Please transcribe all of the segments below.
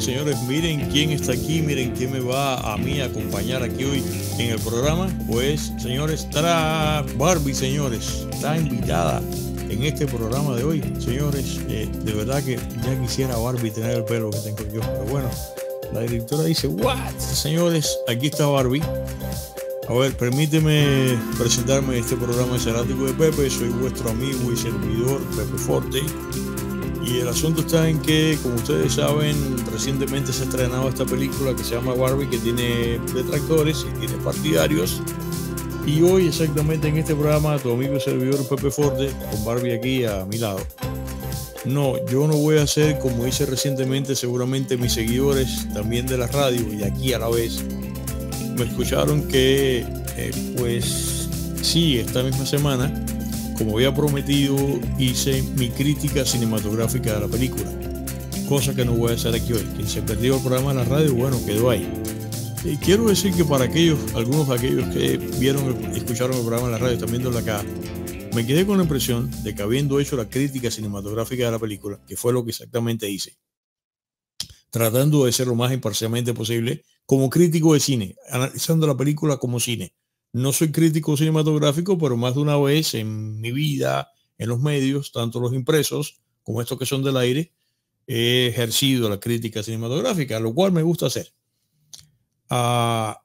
señores, miren quién está aquí, miren quién me va a mí acompañar aquí hoy en el programa. Pues, señores, está Barbie, señores, está invitada en este programa de hoy. Señores, eh, de verdad que ya quisiera Barbie tener el pelo que tengo yo, pero bueno, la directora dice, ¿what? Señores, aquí está Barbie. A ver, permíteme presentarme este programa de Cerático de Pepe. Soy vuestro amigo y servidor Pepe Forte y el asunto está en que, como ustedes saben, recientemente se ha estrenado esta película que se llama Barbie, que tiene detractores y tiene partidarios. Y hoy, exactamente en este programa, tu amigo y servidor Pepe Forte, con Barbie aquí a mi lado. No, yo no voy a hacer como hice recientemente, seguramente mis seguidores también de la radio y aquí a la vez me escucharon que, eh, pues sí, esta misma semana como había prometido, hice mi crítica cinematográfica de la película, cosa que no voy a hacer aquí hoy. Quien se perdió el programa de la radio, bueno, quedó ahí. Y quiero decir que para aquellos, algunos de aquellos que vieron, escucharon el programa de la radio, están la acá, me quedé con la impresión de que habiendo hecho la crítica cinematográfica de la película, que fue lo que exactamente hice, tratando de ser lo más imparcialmente posible, como crítico de cine, analizando la película como cine, no soy crítico cinematográfico, pero más de una vez en mi vida, en los medios, tanto los impresos como estos que son del aire, he ejercido la crítica cinematográfica, lo cual me gusta hacer. Ah,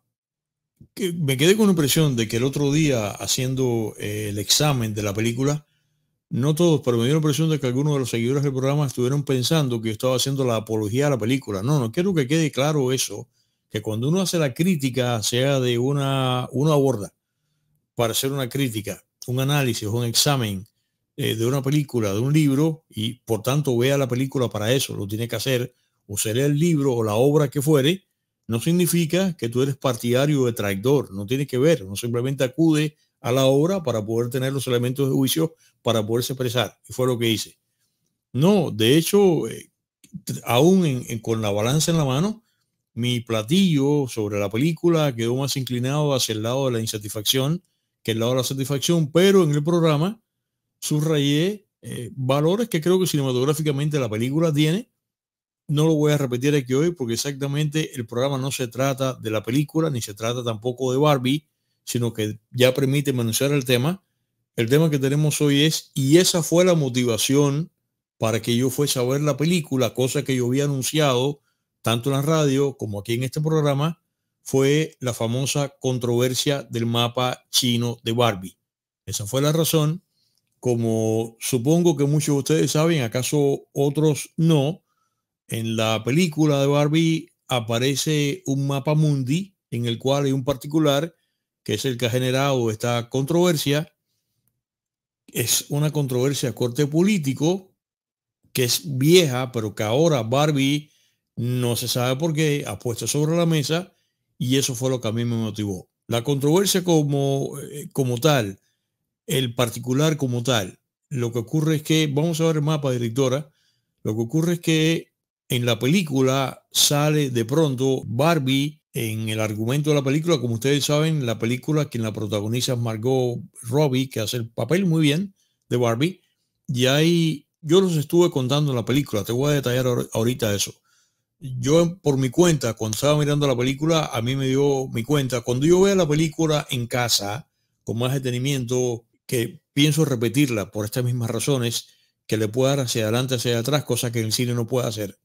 me quedé con la impresión de que el otro día, haciendo eh, el examen de la película, no todos, pero me dio la impresión de que algunos de los seguidores del programa estuvieron pensando que yo estaba haciendo la apología a la película. No, no quiero que quede claro eso que cuando uno hace la crítica, sea de una, uno aborda para hacer una crítica, un análisis, un examen eh, de una película, de un libro, y por tanto vea la película para eso, lo tiene que hacer, o lee el libro o la obra que fuere, no significa que tú eres partidario de traidor, no tiene que ver, no simplemente acude a la obra para poder tener los elementos de juicio para poderse expresar. Y fue lo que hice. No, de hecho, eh, aún con la balanza en la mano, mi platillo sobre la película quedó más inclinado hacia el lado de la insatisfacción que el lado de la satisfacción, pero en el programa subrayé eh, valores que creo que cinematográficamente la película tiene. No lo voy a repetir aquí hoy porque exactamente el programa no se trata de la película ni se trata tampoco de Barbie, sino que ya permite manosear el tema. El tema que tenemos hoy es, y esa fue la motivación para que yo fuese a ver la película, cosa que yo había anunciado tanto en la radio como aquí en este programa, fue la famosa controversia del mapa chino de Barbie. Esa fue la razón. Como supongo que muchos de ustedes saben, acaso otros no, en la película de Barbie aparece un mapa mundi en el cual hay un particular que es el que ha generado esta controversia. Es una controversia corte político que es vieja, pero que ahora Barbie no se sabe por qué, ha puesto sobre la mesa y eso fue lo que a mí me motivó. La controversia como, eh, como tal, el particular como tal, lo que ocurre es que, vamos a ver el mapa, directora, lo que ocurre es que en la película sale de pronto Barbie en el argumento de la película, como ustedes saben, la película quien la protagoniza es Margot Robbie, que hace el papel muy bien de Barbie. Y ahí yo los estuve contando en la película, te voy a detallar ahorita eso yo por mi cuenta, cuando estaba mirando la película, a mí me dio mi cuenta. Cuando yo veo la película en casa, con más detenimiento, que pienso repetirla por estas mismas razones, que le pueda dar hacia adelante, hacia atrás, cosas que en el cine no puede hacer.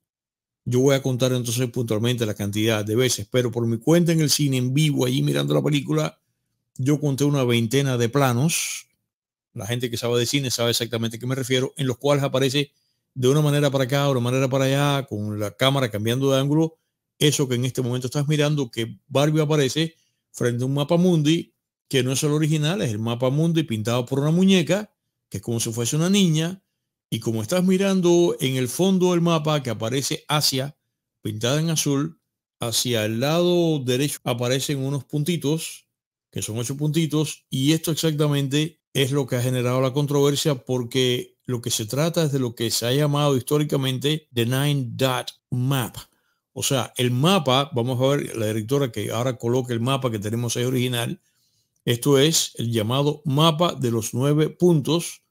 Yo voy a contar entonces puntualmente la cantidad de veces, pero por mi cuenta en el cine, en vivo, allí mirando la película, yo conté una veintena de planos. La gente que sabe de cine sabe exactamente a qué me refiero, en los cuales aparece de una manera para acá, de una manera para allá, con la cámara cambiando de ángulo, eso que en este momento estás mirando, que Barbie aparece frente a un mapa mundi, que no es el original, es el mapa mundi pintado por una muñeca, que es como si fuese una niña, y como estás mirando en el fondo del mapa que aparece Asia, pintada en azul, hacia el lado derecho aparecen unos puntitos, que son ocho puntitos, y esto exactamente es lo que ha generado la controversia porque lo que se trata es de lo que se ha llamado históricamente The Nine Dot Map. O sea, el mapa, vamos a ver la directora que ahora coloca el mapa que tenemos ahí original. Esto es el llamado mapa de los nueve puntos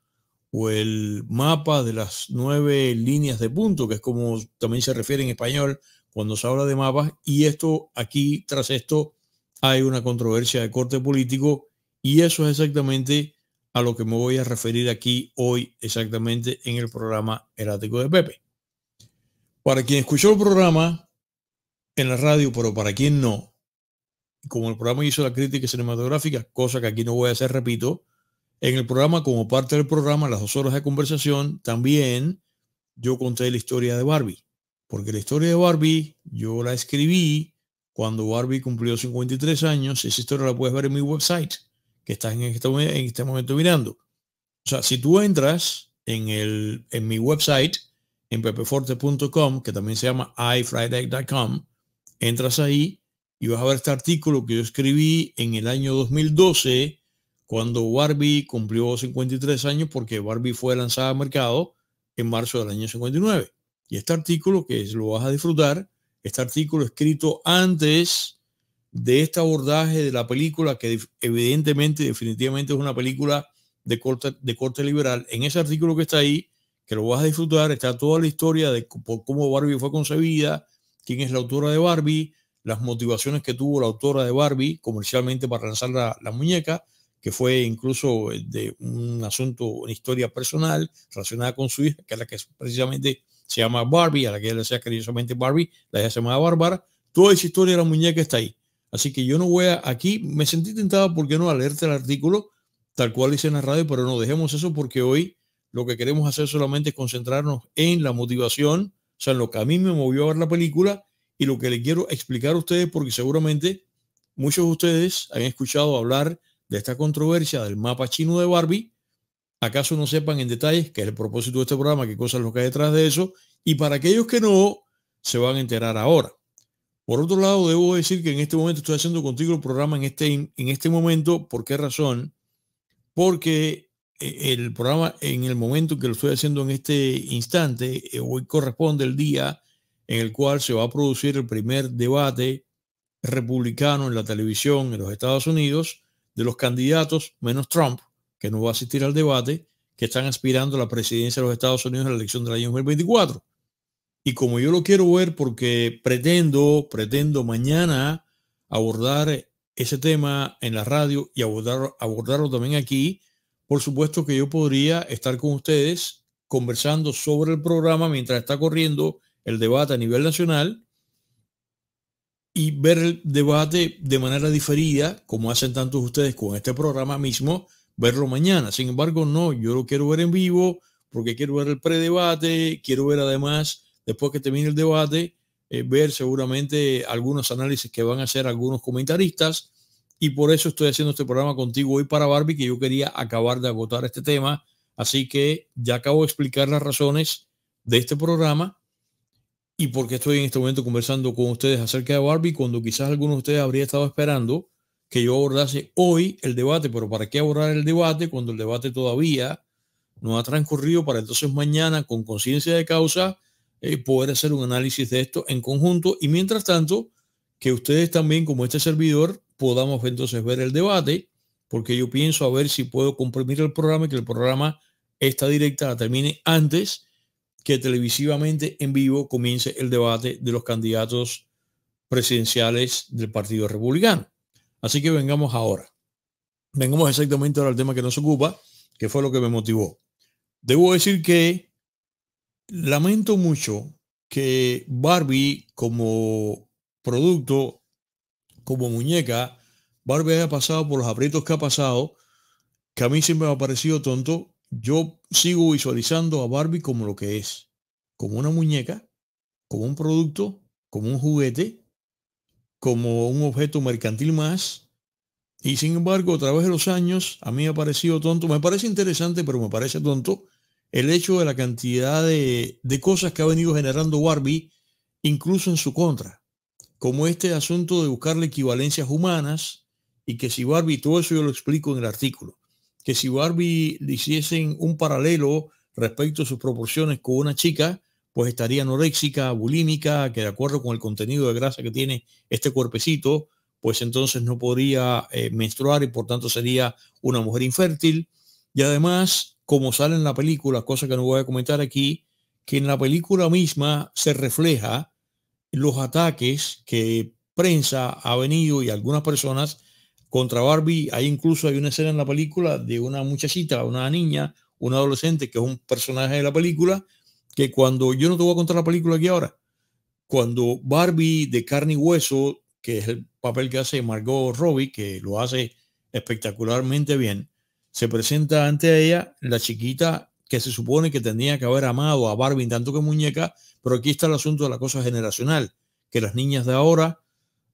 o el mapa de las nueve líneas de punto, que es como también se refiere en español cuando se habla de mapas. Y esto aquí, tras esto, hay una controversia de corte político y eso es exactamente a lo que me voy a referir aquí hoy exactamente en el programa El de Pepe. Para quien escuchó el programa en la radio, pero para quien no, como el programa hizo la crítica cinematográfica, cosa que aquí no voy a hacer, repito, en el programa, como parte del programa, las dos horas de conversación, también yo conté la historia de Barbie. Porque la historia de Barbie yo la escribí cuando Barbie cumplió 53 años. Esa historia la puedes ver en mi website, que estás este en este, momento mirando. O sea, si tú entras en, el, en mi website, en pepeforte.com, que también se llama ifriday.com, entras ahí y vas a ver este artículo que yo escribí en el año 2012, cuando Barbie cumplió 53 años, porque Barbie fue lanzada al mercado en marzo del año 59. Y este artículo, que lo vas a disfrutar, este artículo escrito antes de este abordaje de la película, que evidentemente, definitivamente es una película de corte, de corte liberal, en ese artículo que está ahí, que lo vas a disfrutar, está toda la historia de cómo Barbie fue concebida, quién es la autora de Barbie, las motivaciones que tuvo la autora de Barbie comercialmente para lanzar la, la muñeca, que fue incluso eh, de un asunto, una historia personal relacionada con su hija, que es la que precisamente se llama Barbie, a la que ella le decía cariñosamente Barbie, la hija se llamaba Bárbara. Toda esa historia de la muñeca está ahí. Así que yo no voy a, aquí me sentí tentado, ¿por qué no?, a leerte el artículo tal cual dice en la radio, pero no dejemos eso porque hoy lo que queremos hacer solamente es concentrarnos en la motivación, o sea, en lo que a mí me movió a ver la película y lo que le quiero explicar a ustedes, porque seguramente muchos de ustedes han escuchado hablar de esta controversia del mapa chino de Barbie, acaso no sepan en detalles qué es el propósito de este programa, qué cosas lo que hay detrás de eso, y para aquellos que no, se van a enterar ahora. Por otro lado, debo decir que en este momento estoy haciendo contigo el programa en este, en este momento. ¿Por qué razón? Porque eh, el programa en el momento que lo estoy haciendo en este instante, eh, hoy corresponde el día en el cual se va a producir el primer debate republicano en la televisión en los Estados Unidos de los candidatos, menos Trump, que no va a asistir al debate, que están aspirando a la presidencia de los Estados Unidos en la elección del año 2024. Y como yo lo quiero ver porque pretendo, pretendo mañana abordar ese tema en la radio y abordar, abordarlo también aquí, por supuesto que yo podría estar con ustedes conversando sobre el programa mientras está corriendo el debate a nivel nacional y ver el debate de manera diferida, como hacen tantos ustedes con este programa mismo, verlo mañana. Sin embargo, no, yo lo quiero ver en vivo porque quiero ver el predebate, quiero ver además después que termine el debate, eh, ver seguramente algunos análisis que van a hacer algunos comentaristas. Y por eso estoy haciendo este programa contigo hoy para Barbie, que yo quería acabar de agotar este tema. Así que ya acabo de explicar las razones de este programa y por qué estoy en este momento conversando con ustedes acerca de Barbie, cuando quizás algunos de ustedes habría estado esperando que yo abordase hoy el debate, pero ¿para qué abordar el debate cuando el debate todavía no ha transcurrido para entonces mañana con conciencia de causa eh, poder hacer un análisis de esto en conjunto y mientras tanto que ustedes también como este servidor podamos entonces ver el debate porque yo pienso a ver si puedo comprimir el programa y que el programa esta directa la termine antes que televisivamente en vivo comience el debate de los candidatos presidenciales del Partido Republicano. Así que vengamos ahora. Vengamos exactamente ahora al tema que nos ocupa, que fue lo que me motivó. Debo decir que Lamento mucho que Barbie como producto, como muñeca, Barbie haya pasado por los aprietos que ha pasado, que a mí siempre me ha parecido tonto. Yo sigo visualizando a Barbie como lo que es, como una muñeca, como un producto, como un juguete, como un objeto mercantil más. Y sin embargo, a través de los años, a mí me ha parecido tonto. Me parece interesante, pero me parece tonto el hecho de la cantidad de, cosas que ha venido generando Warby, incluso en su contra, como este asunto de buscarle equivalencias humanas y que si Barbie, todo eso yo lo explico en el artículo, que si Warby le hiciesen un paralelo respecto a sus proporciones con una chica, pues estaría anoréxica, bulímica, que de acuerdo con el contenido de grasa que tiene este cuerpecito, pues entonces no podría eh, menstruar y por tanto sería una mujer infértil. Y además, como sale en la película, cosa que no voy a comentar aquí, que en la película misma se refleja los ataques que prensa ha venido y algunas personas contra Barbie. Hay incluso hay una escena en la película de una muchachita, una niña, una adolescente que es un personaje de la película que cuando yo no te voy a contar la película aquí ahora, cuando Barbie de carne y hueso, que es el papel que hace Margot Robbie, que lo hace espectacularmente bien, se presenta ante ella la chiquita que se supone que tenía que haber amado a Barbie tanto que muñeca, pero aquí está el asunto de la cosa generacional, que las niñas de ahora,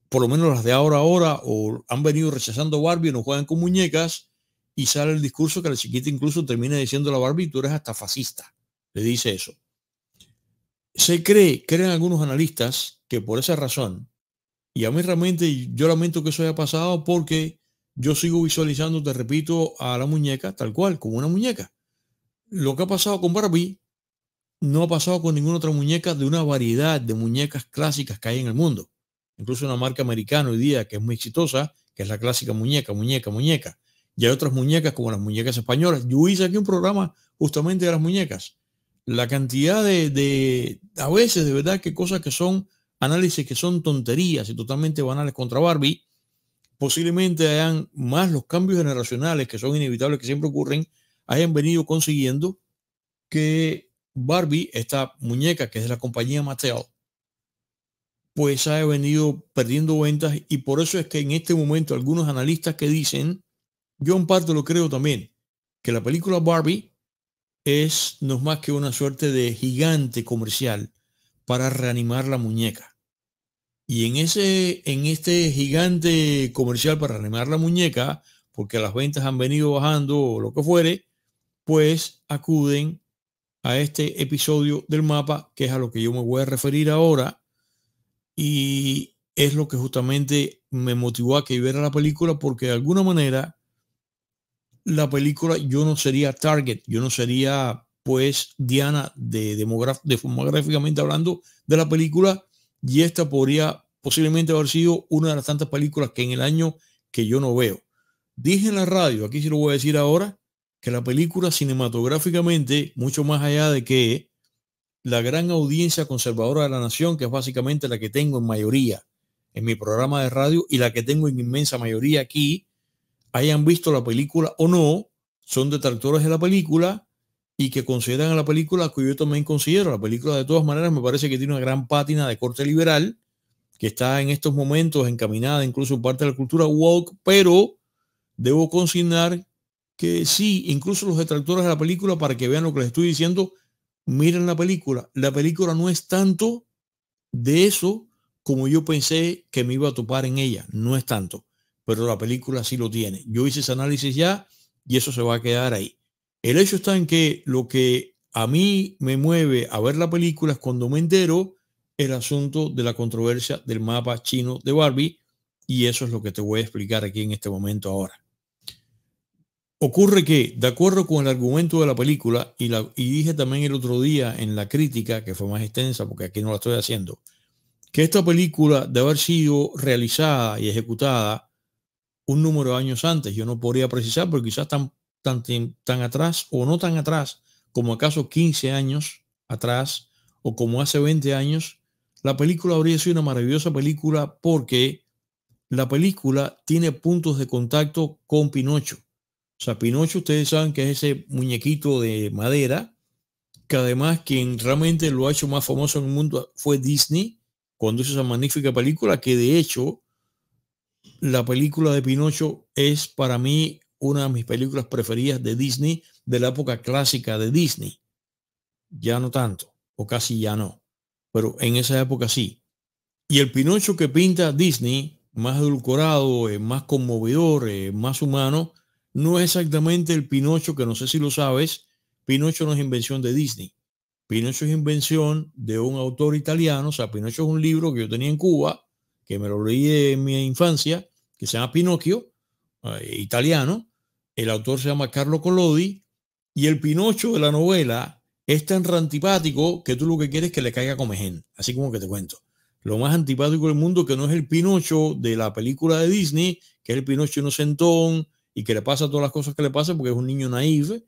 por lo menos las de ahora ahora, o han venido rechazando Barbie, no juegan con muñecas, y sale el discurso que la chiquita incluso termina diciendo a la Barbie, tú eres hasta fascista, le dice eso. Se cree, creen algunos analistas, que por esa razón, y a mí realmente yo lamento que eso haya pasado porque yo sigo visualizando, te repito, a la muñeca tal cual, como una muñeca. Lo que ha pasado con Barbie no ha pasado con ninguna otra muñeca de una variedad de muñecas clásicas que hay en el mundo. Incluso una marca americana hoy día que es muy exitosa, que es la clásica muñeca, muñeca, muñeca. Y hay otras muñecas como las muñecas españolas. Yo hice aquí un programa justamente de las muñecas. La cantidad de, de a veces, de verdad, que cosas que son análisis que son tonterías y totalmente banales contra Barbie posiblemente hayan más los cambios generacionales que son inevitables, que siempre ocurren, hayan venido consiguiendo que Barbie, esta muñeca que es de la compañía Mattel, pues ha venido perdiendo ventas y por eso es que en este momento algunos analistas que dicen, yo en parte lo creo también, que la película Barbie es no es más que una suerte de gigante comercial para reanimar la muñeca. Y en, ese, en este gigante comercial para animar la muñeca, porque las ventas han venido bajando o lo que fuere, pues acuden a este episodio del mapa, que es a lo que yo me voy a referir ahora, y es lo que justamente me motivó a que viera la película, porque de alguna manera la película yo no sería target, yo no sería pues Diana de, de demográficamente hablando de la película, y esta podría posiblemente haber sido una de las tantas películas que en el año que yo no veo. Dije en la radio, aquí sí lo voy a decir ahora, que la película cinematográficamente, mucho más allá de que la gran audiencia conservadora de la nación, que es básicamente la que tengo en mayoría en mi programa de radio y la que tengo en inmensa mayoría aquí, hayan visto la película o no, son detractores de la película y que consideran a la película que yo también considero. La película de todas maneras me parece que tiene una gran pátina de corte liberal que está en estos momentos encaminada incluso parte de la cultura woke, pero debo consignar que sí, incluso los detractores de la película, para que vean lo que les estoy diciendo, miren la película. La película no es tanto de eso como yo pensé que me iba a topar en ella, no es tanto, pero la película sí lo tiene. Yo hice ese análisis ya y eso se va a quedar ahí. El hecho está en que lo que a mí me mueve a ver la película es cuando me entero el asunto de la controversia del mapa chino de Barbie y eso es lo que te voy a explicar aquí en este momento ahora. Ocurre que, de acuerdo con el argumento de la película, y, la, y dije también el otro día en la crítica, que fue más extensa porque aquí no la estoy haciendo, que esta película de haber sido realizada y ejecutada un número de años antes, yo no podría precisar, porque quizás tan, tan, tan atrás o no tan atrás, como acaso 15 años atrás o como hace 20 años, la película habría sido una maravillosa película porque la película tiene puntos de contacto con Pinocho. O sea, Pinocho ustedes saben que es ese muñequito de madera, que además quien realmente lo ha hecho más famoso en el mundo fue Disney, cuando hizo esa magnífica película, que de hecho la película de Pinocho es para mí una de mis películas preferidas de Disney, de la época clásica de Disney. Ya no tanto, o casi ya no pero en esa época sí. Y el Pinocho que pinta Disney, más edulcorado, eh, más conmovedor, eh, más humano, no es exactamente el Pinocho que no sé si lo sabes. Pinocho no es invención de Disney. Pinocho es invención de un autor italiano. O sea, Pinocho es un libro que yo tenía en Cuba, que me lo leí en mi infancia, que se llama Pinocchio, eh, italiano. El autor se llama Carlo Collodi. Y el Pinocho de la novela es tan antipático que tú lo que quieres es que le caiga comején, así como que te cuento. Lo más antipático del mundo que no es el Pinocho de la película de Disney, que es el Pinocho inocentón y que le pasa todas las cosas que le pasan porque es un niño naive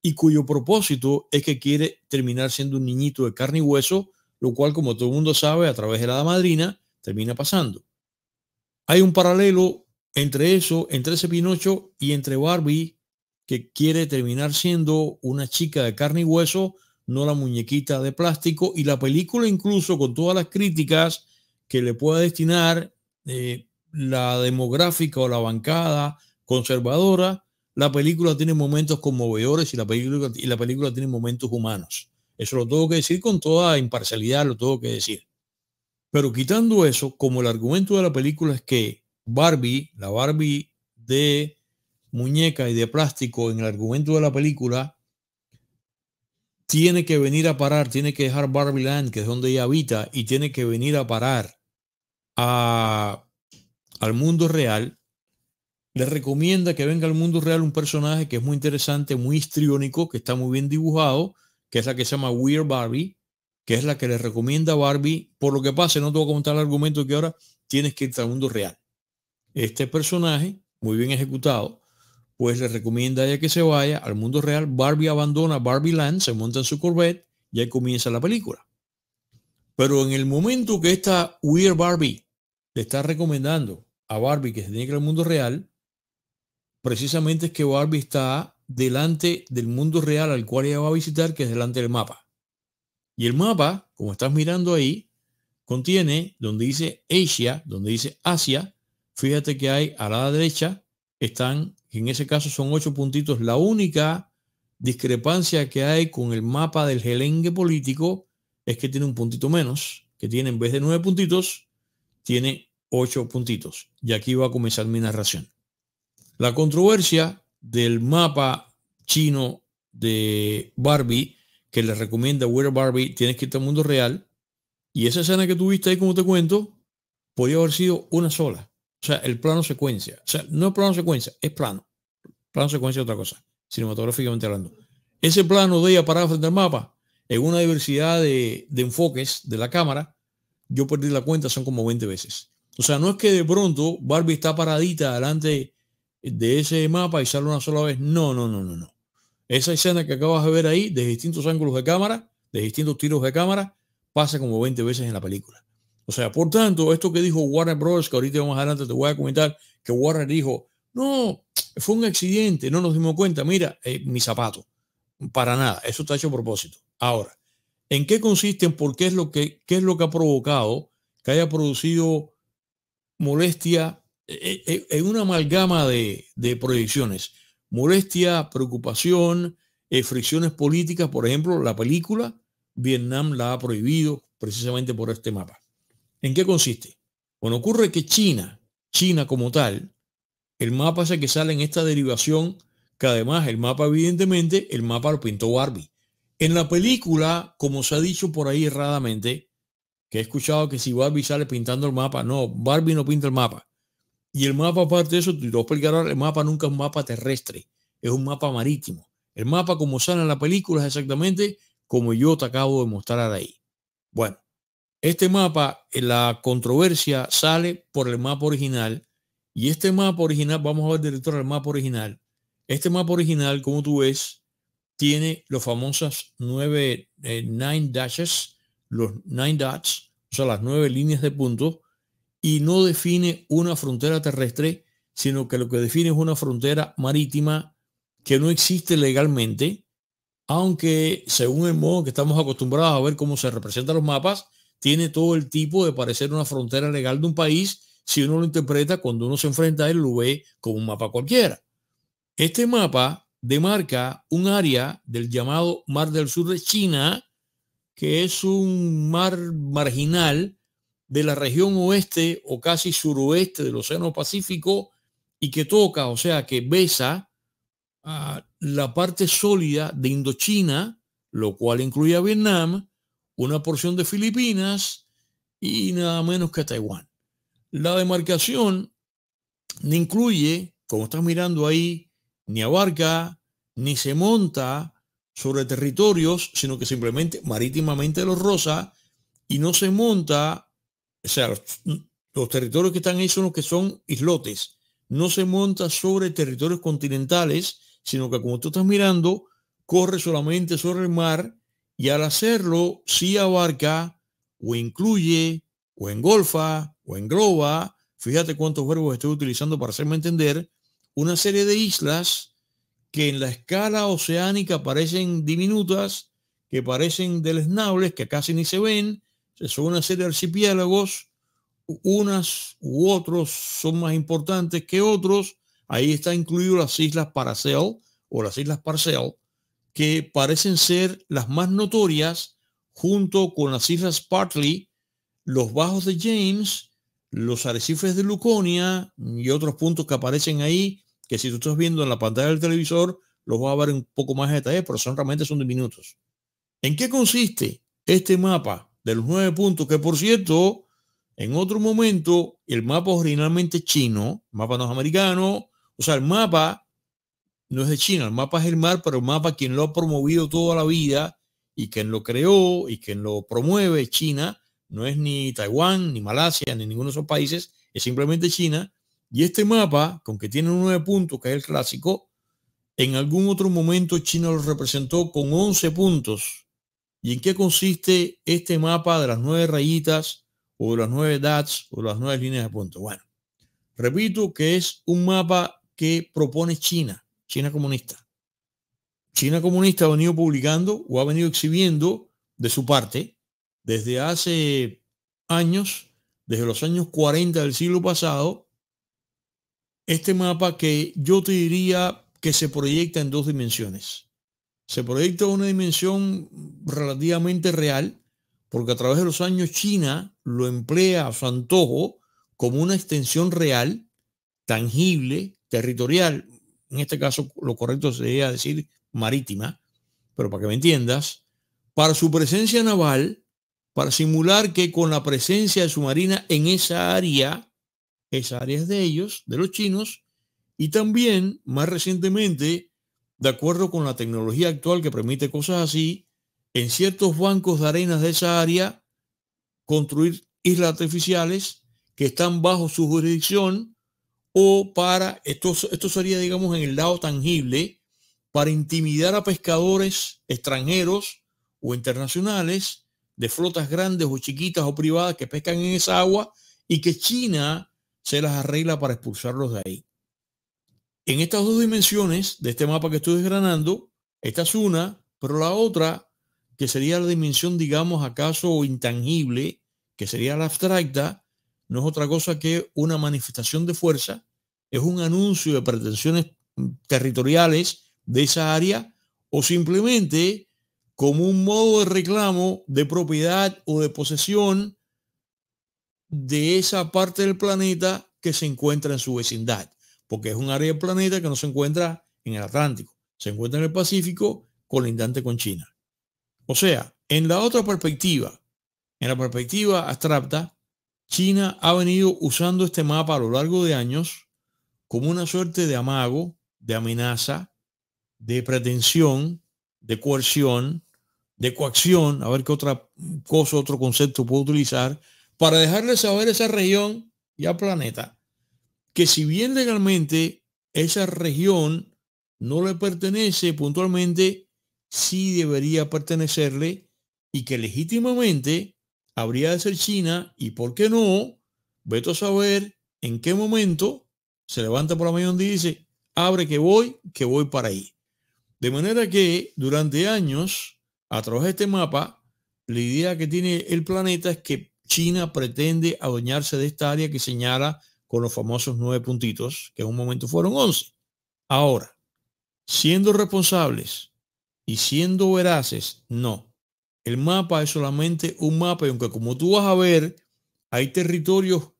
y cuyo propósito es que quiere terminar siendo un niñito de carne y hueso, lo cual como todo el mundo sabe a través de la madrina termina pasando. Hay un paralelo entre eso, entre ese Pinocho y entre Barbie que quiere terminar siendo una chica de carne y hueso, no la muñequita de plástico. Y la película, incluso con todas las críticas que le pueda destinar eh, la demográfica o la bancada conservadora, la película tiene momentos conmovedores y la película, y la película tiene momentos humanos. Eso lo tengo que decir con toda imparcialidad, lo tengo que decir. Pero quitando eso, como el argumento de la película es que Barbie, la Barbie de muñeca y de plástico en el argumento de la película, tiene que venir a parar, tiene que dejar Barbie Land, que es donde ella habita, y tiene que venir a parar a, al mundo real. Le recomienda que venga al mundo real un personaje que es muy interesante, muy histriónico, que está muy bien dibujado, que es la que se llama Weird Barbie, que es la que le recomienda a Barbie. Por lo que pase, no te voy a contar el argumento que ahora tienes que ir al mundo real. Este personaje, muy bien ejecutado, pues le recomienda a ella que se vaya al mundo real. Barbie abandona Barbie Land, se monta en su Corvette y ahí comienza la película. Pero en el momento que esta Weird Barbie le está recomendando a Barbie que se tiene al mundo real, precisamente es que Barbie está delante del mundo real al cual ella va a visitar, que es delante del mapa. Y el mapa, como estás mirando ahí, contiene donde dice Asia, donde dice Asia, fíjate que hay a la derecha, están en ese caso son ocho puntitos, la única discrepancia que hay con el mapa del gelengue político es que tiene un puntito menos, que tiene en vez de nueve puntitos, tiene ocho puntitos. Y aquí va a comenzar mi narración. La controversia del mapa chino de Barbie, que le recomienda Where Barbie, tienes que ir al mundo real. Y esa escena que tuviste ahí, como te cuento, podría haber sido una sola. O sea, el plano secuencia. O sea, no es plano secuencia, es plano. Plano secuencia es otra cosa, cinematográficamente hablando. Ese plano de ella parada frente al mapa, en una diversidad de, enfoques de la cámara, yo perdí la cuenta, son como 20 veces. O sea, no es que de pronto Barbie está paradita delante de ese mapa y sale una sola vez. No, no, no, no, no. Esa escena que acabas de ver ahí, de distintos ángulos de cámara, de distintos tiros de cámara, pasa como 20 veces en la película. O sea, por tanto, esto que dijo Warner Bros., que ahorita más adelante te voy a comentar, que Warner dijo, no, fue un accidente, no nos dimos cuenta. Mira, eh, mi zapato. Para nada, eso está hecho a propósito. Ahora, ¿en qué consiste? ¿Por qué es lo que, es lo que ha provocado que haya producido molestia eh, eh, en una amalgama de, proyecciones? Molestia, preocupación, fricciones políticas. Por ejemplo, la película Vietnam la ha prohibido precisamente por este mapa. ¿En qué consiste? Bueno, ocurre que China, China como tal, el mapa es que sale en esta derivación, que además el mapa, evidentemente, el mapa lo pintó Barbie. En la película, como se ha dicho por ahí erradamente, que he escuchado que si Barbie sale pintando el mapa, no, Barbie no pinta el mapa. Y el mapa, aparte de eso, te lo explicar el mapa nunca es un mapa terrestre, es un mapa marítimo. El mapa como sale en la película es exactamente como yo te acabo de mostrar ahí. Bueno, este mapa, la controversia sale por el mapa original y este mapa original, vamos a ver, director, el mapa original. Este mapa original, como tú ves, tiene los famosos nueve, eh, nine dashes, los nine dots, o sea, las nueve líneas de puntos, y no define una frontera terrestre, sino que lo que define es una frontera marítima que no existe legalmente, aunque según el modo que estamos acostumbrados a ver cómo se representan los mapas, tiene todo el tipo de parecer una frontera legal de un país, si uno lo interpreta cuando uno se enfrenta a él, lo ve como un mapa cualquiera. Este mapa demarca un área del llamado Mar del Sur de China, que es un mar marginal de la región oeste o casi suroeste del Océano Pacífico y que toca, o sea, que besa a la parte sólida de Indochina, lo cual incluye a Vietnam, una porción de Filipinas y nada menos que Taiwán. La demarcación no incluye, como estás mirando ahí, ni abarca, ni se monta sobre territorios, sino que simplemente marítimamente los roza y no se monta, o sea, los territorios que están ahí son los que son islotes, no se monta sobre territorios continentales, sino que como tú estás mirando, corre solamente sobre el mar y al hacerlo sí abarca o incluye o engolfa o engloba, fíjate cuántos verbos estoy utilizando para hacerme entender, una serie de islas que en la escala oceánica parecen diminutas, que parecen deleznables, que casi ni se ven, son una serie de archipiélagos, unas u otros son más importantes que otros, ahí está incluido las islas Paracel o las islas Parcel, que parecen ser las más notorias junto con las islas Partly, los bajos de James, los arrecifes de Luconia y otros puntos que aparecen ahí, que si tú estás viendo en la pantalla del televisor, los vas a ver un poco más de detalle, pero son realmente son minutos. ¿En qué consiste este mapa de los nueve puntos? Que por cierto, en otro momento, el mapa originalmente chino, mapa norteamericano, o sea, el mapa no es de China, el mapa es el mar, pero el mapa quien lo ha promovido toda la vida y quien lo creó y quien lo promueve es China, no es ni Taiwán, ni Malasia, ni ninguno de esos países, es simplemente China. Y este mapa, con que tiene nueve puntos, que es el clásico, en algún otro momento China lo representó con 11 puntos. ¿Y en qué consiste este mapa de las nueve rayitas o de las nueve dots o de las nueve líneas de punto? Bueno, repito que es un mapa que propone China, China comunista. China comunista ha venido publicando o ha venido exhibiendo de su parte desde hace años, desde los años 40 del siglo pasado, este mapa que yo te diría que se proyecta en dos dimensiones. Se proyecta una dimensión relativamente real, porque a través de los años China lo emplea a su antojo como una extensión real, tangible, territorial. En este caso, lo correcto sería decir marítima, pero para que me entiendas, para su presencia naval para simular que con la presencia de su marina en esa área, esa área es de ellos, de los chinos, y también, más recientemente, de acuerdo con la tecnología actual que permite cosas así, en ciertos bancos de arenas de esa área, construir islas artificiales que están bajo su jurisdicción o para, esto, esto sería, digamos, en el lado tangible, para intimidar a pescadores extranjeros o internacionales de flotas grandes o chiquitas o privadas que pescan en esa agua y que China se las arregla para expulsarlos de ahí. En estas dos dimensiones de este mapa que estoy desgranando, esta es una, pero la otra, que sería la dimensión, digamos, acaso intangible, que sería la abstracta, no es otra cosa que una manifestación de fuerza, es un anuncio de pretensiones territoriales de esa área o simplemente como un modo de reclamo de propiedad o de posesión de esa parte del planeta que se encuentra en su vecindad, porque es un área del planeta que no se encuentra en el Atlántico, se encuentra en el Pacífico colindante con China. O sea, en la otra perspectiva, en la perspectiva abstracta, China ha venido usando este mapa a lo largo de años como una suerte de amago, de amenaza, de pretensión, de coerción, de coacción, a ver qué otra cosa, otro concepto puedo utilizar, para dejarle saber a esa región y al planeta que si bien legalmente esa región no le pertenece puntualmente, sí debería pertenecerle y que legítimamente habría de ser China y por qué no, veto a saber en qué momento se levanta por la mañana y dice, abre que voy, que voy para ahí. De manera que durante años a través de este mapa, la idea que tiene el planeta es que China pretende adueñarse de esta área que señala con los famosos nueve puntitos, que en un momento fueron once. Ahora, siendo responsables y siendo veraces, no. El mapa es solamente un mapa y aunque como tú vas a ver, hay territorios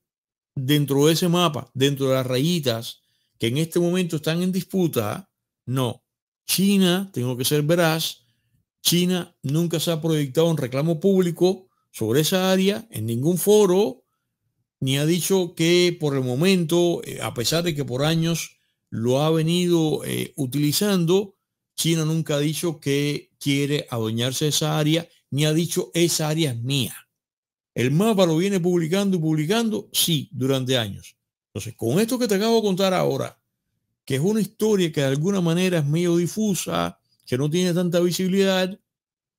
dentro de ese mapa, dentro de las rayitas, que en este momento están en disputa, no. China, tengo que ser veraz, China nunca se ha proyectado un reclamo público sobre esa área en ningún foro, ni ha dicho que por el momento, eh, a pesar de que por años lo ha venido eh, utilizando, China nunca ha dicho que quiere adueñarse de esa área, ni ha dicho esa área es mía. El mapa lo viene publicando y publicando, sí, durante años. Entonces, con esto que te acabo de contar ahora, que es una historia que de alguna manera es medio difusa, que no tiene tanta visibilidad,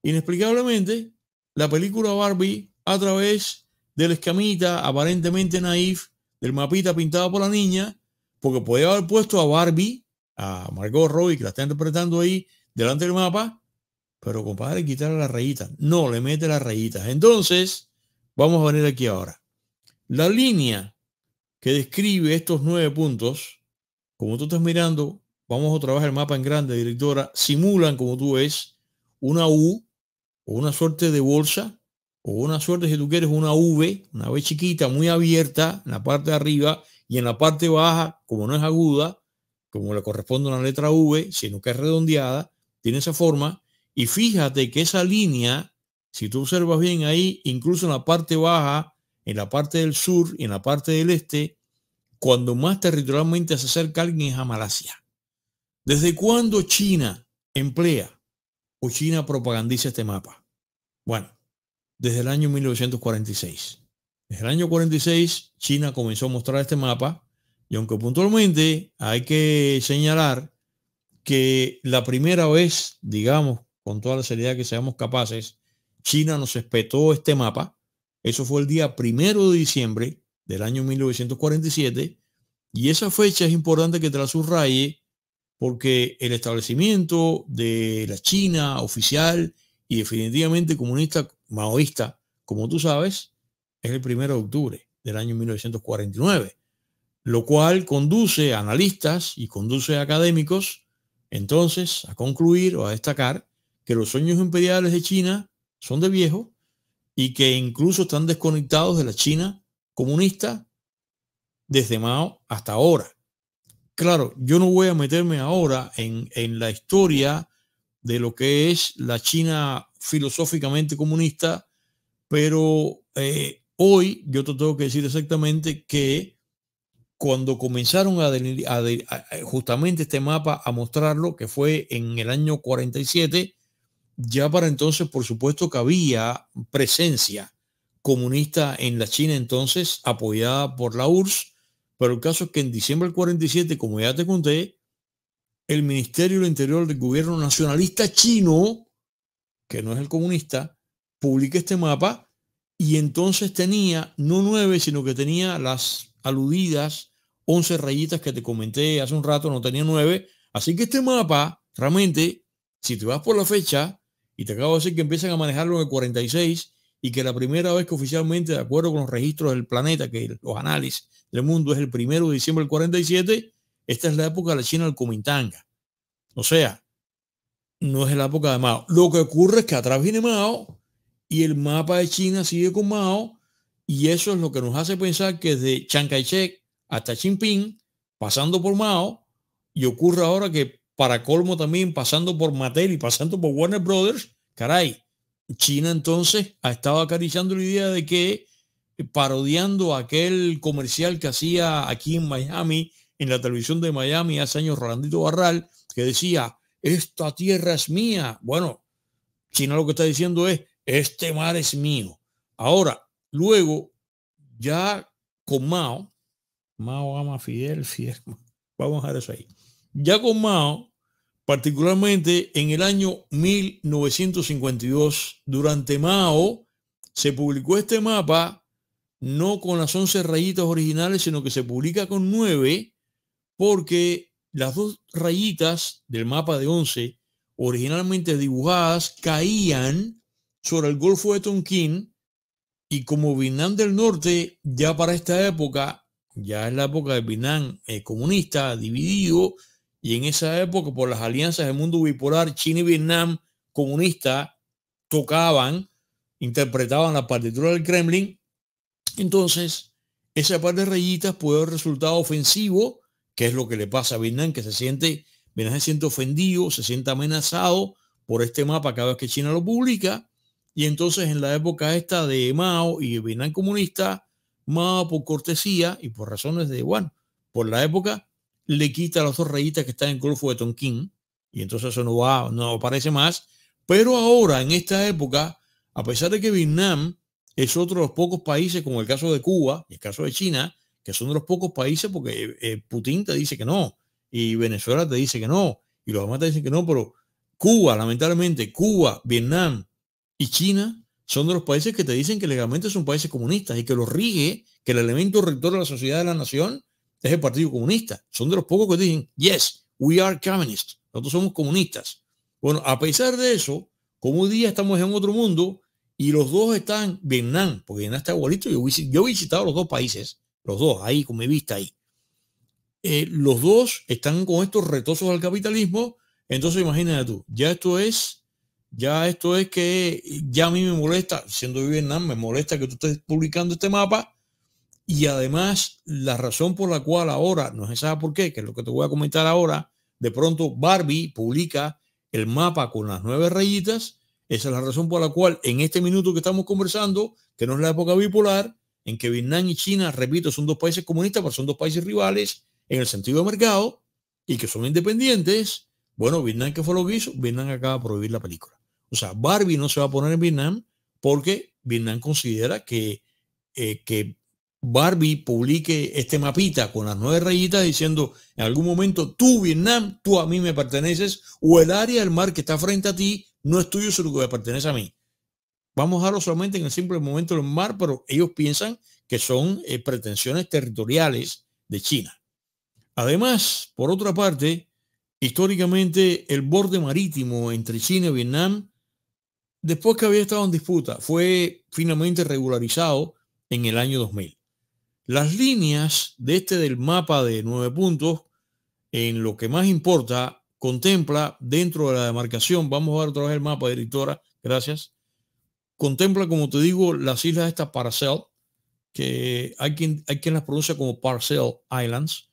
inexplicablemente, la película Barbie, a través del escamita aparentemente naif, del mapita pintado por la niña, porque podía haber puesto a Barbie, a Margot Robbie, que la está interpretando ahí, delante del mapa, pero compadre, quitarle la rayitas. No, le mete las rayitas. Entonces, vamos a venir aquí ahora. La línea que describe estos nueve puntos, como tú estás mirando, vamos a trabajar el mapa en grande, directora, simulan, como tú ves, una U o una suerte de bolsa o una suerte, si tú quieres, una V, una V chiquita, muy abierta en la parte de arriba y en la parte baja, como no es aguda, como le corresponde a una letra V, sino que es redondeada, tiene esa forma. Y fíjate que esa línea, si tú observas bien ahí, incluso en la parte baja, en la parte del sur y en la parte del este, cuando más territorialmente se acerca alguien es a Malasia. ¿Desde cuándo China emplea o China propagandiza este mapa? Bueno, desde el año 1946. Desde el año 46, China comenzó a mostrar este mapa y aunque puntualmente hay que señalar que la primera vez, digamos, con toda la seriedad que seamos capaces, China nos espetó este mapa. Eso fue el día primero de diciembre del año 1947 y esa fecha es importante que te la subraye porque el establecimiento de la China oficial y definitivamente comunista maoísta, como tú sabes, es el primero de octubre del año 1949, lo cual conduce a analistas y conduce a académicos entonces a concluir o a destacar que los sueños imperiales de China son de viejo y que incluso están desconectados de la China comunista desde Mao hasta ahora. Claro, yo no voy a meterme ahora en, la historia de lo que es la China filosóficamente comunista, pero eh, hoy yo te tengo que decir exactamente que cuando comenzaron a, justamente este mapa a mostrarlo, que fue en el año 47, ya para entonces, por supuesto, que había presencia comunista en la China entonces, apoyada por la URSS, pero el caso es que en diciembre del 47, como ya te conté, el Ministerio del Interior del gobierno nacionalista chino, que no es el comunista, publica este mapa y entonces tenía no nueve, sino que tenía las aludidas once rayitas que te comenté hace un rato, no tenía nueve. Así que este mapa, realmente, si te vas por la fecha, y te acabo de decir que empiezan a manejarlo en el 46, y que la primera vez que oficialmente, de acuerdo con los registros del planeta, que los análisis del mundo es el primero de diciembre del 47, esta es la época de la China del Comintanga. O sea, no es la época de Mao. Lo que ocurre es que atrás viene Mao y el mapa de China sigue con Mao y eso es lo que nos hace pensar que desde Chiang Kai-shek hasta Xi Jinping, pasando por Mao, y ocurre ahora que para colmo también pasando por Mattel y pasando por Warner Brothers, caray, China entonces ha estado acariciando la idea de que eh, parodiando aquel comercial que hacía aquí en Miami, en la televisión de Miami hace años, Rolandito Barral, que decía, esta tierra es mía. Bueno, China lo que está diciendo es, este mar es mío. Ahora, luego, ya con Mao, Mao ama Fidel, Fidel, vamos a dejar eso ahí. Ya con Mao, Particularmente en el año 1952, durante Mao, se publicó este mapa no con las 11 rayitas originales, sino que se publica con 9, porque las dos rayitas del mapa de 11, originalmente dibujadas, caían sobre el Golfo de Tonkin, y como Vietnam del Norte, ya para esta época, ya es la época de Vietnam eh, comunista, dividido, y en esa época, por las alianzas del mundo bipolar, China y Vietnam comunista tocaban, interpretaban la partitura del Kremlin. Entonces, Esa par de rayitas puede haber resultado ofensivo, que es lo que le pasa a Vietnam, que se siente, Vietnam se siente ofendido, se siente amenazado por este mapa cada vez que China lo publica. Y entonces en la época esta de Mao y Vietnam comunista, Mao por cortesía y por razones de, bueno, por la época, le quita las rayitas que están en el Golfo de Tonkin y entonces eso no va, no aparece más. Pero ahora, en esta época, a pesar de que Vietnam es otro de los pocos países, como el caso de Cuba y el caso de China, que son de los pocos países porque eh, eh, Putin te dice que no, y Venezuela te dice que no, y los demás te dicen que no, pero Cuba, lamentablemente, Cuba, Vietnam y China son de los países que te dicen que legalmente son países comunistas y que los rige, que el elemento rector de la sociedad de la nación es el Partido Comunista. Son de los pocos que dicen, yes, we are communists. Nosotros somos comunistas. Bueno, a pesar de eso, como hoy día estamos en otro mundo y los dos están, Vietnam, porque Vietnam está igualito, yo, he visitado los dos países, los dos, ahí con mi vista ahí. Eh, los dos están con estos retosos al capitalismo, entonces imagínate tú, ya esto es, ya esto es que ya a mí me molesta, siendo de Vietnam, me molesta que tú estés publicando este mapa y además, la razón por la cual ahora, no se sabe por qué, que es lo que te voy a comentar ahora, de pronto Barbie publica el mapa con las nueve rayitas. Esa es la razón por la cual en este minuto que estamos conversando, que no es la época bipolar, en que Vietnam y China, repito, son dos países comunistas, pero son dos países rivales en el sentido de mercado y que son independientes. Bueno, Vietnam, ¿qué fue lo que hizo? Vietnam acaba de prohibir la película. O sea, Barbie no se va a poner en Vietnam porque Vietnam considera que, eh, que Barbie publique este mapita con las nueve rayitas diciendo en algún momento tú Vietnam, tú a mí me perteneces o el área del mar que está frente a ti no es tuyo, sino que me pertenece a mí. Vamos a dejarlo solamente en el simple momento del mar, pero ellos piensan que son eh, pretensiones territoriales de China. Además, por otra parte, históricamente el borde marítimo entre China y Vietnam, después que había estado en disputa, fue finalmente regularizado en el año 2000. Las líneas de este del mapa de nueve puntos, en lo que más importa, contempla dentro de la demarcación, vamos a ver otra vez el mapa, directora, gracias, contempla, como te digo, las islas de estas Paracel, que hay quien, hay las pronuncia como Parcel Islands,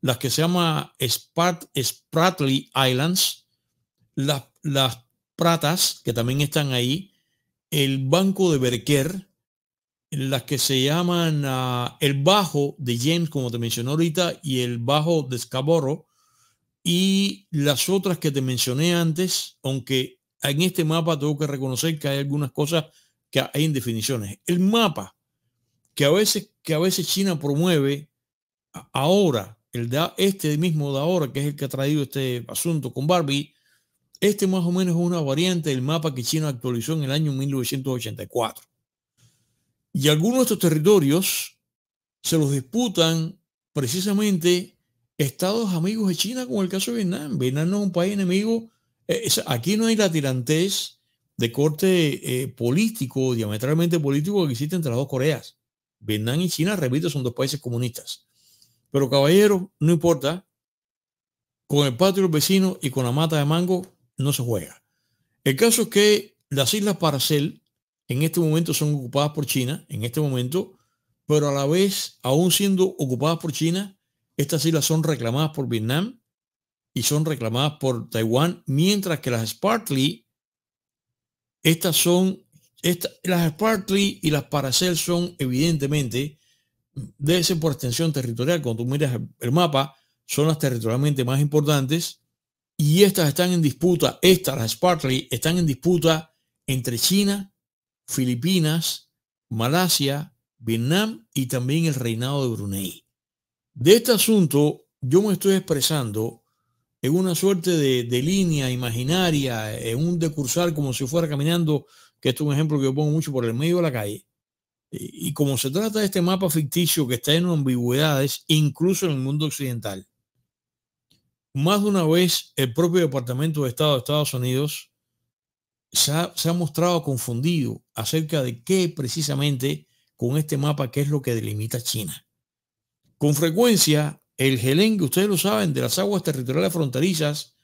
las que se llama Spratly Islands, las, las Pratas, que también están ahí, el Banco de Berquer, las que se llaman ah, el bajo de James, como te mencioné ahorita, y el bajo de Scaborro, y las otras que te mencioné antes, aunque en este mapa tengo que reconocer que hay algunas cosas que hay indefiniciones. El mapa que a veces, que a veces China promueve ahora, el de, este mismo de ahora, que es el que ha traído este asunto con Barbie, este más o menos es una variante del mapa que China actualizó en el año 1984. Y algunos de estos territorios se los disputan precisamente estados amigos de China, como el caso de Vietnam. Vietnam no es un país enemigo. Eh, aquí no hay la tirantez de corte eh, político, diametralmente político, que existe entre las dos Coreas. Vietnam y China, repito, son dos países comunistas. Pero caballero, no importa, con el patio vecino y con la mata de mango no se juega. El caso es que las Islas Paracel en este momento son ocupadas por China, en este momento, pero a la vez, aún siendo ocupadas por China, estas islas son reclamadas por Vietnam y son reclamadas por Taiwán, mientras que las Sparkly, estas son, las Spartley y las Paracel son evidentemente, de ser por extensión territorial, cuando tú miras el mapa, son las territorialmente más importantes y estas están en disputa, estas, las Sparkly, están en disputa entre China Filipinas, Malasia, Vietnam y también el reinado de Brunei. De este asunto yo me estoy expresando en una suerte de, línea imaginaria, en un decursal como si fuera caminando, que es un ejemplo que yo pongo mucho por el medio de la calle. Y como se trata de este mapa ficticio que está en ambigüedades, incluso en el mundo occidental, más de una vez el propio Departamento de Estado de Estados Unidos se ha mostrado confundido acerca de qué precisamente con este mapa, qué es lo que delimita China. Con frecuencia, el gelén, que ustedes lo saben, de las aguas territoriales fronterizas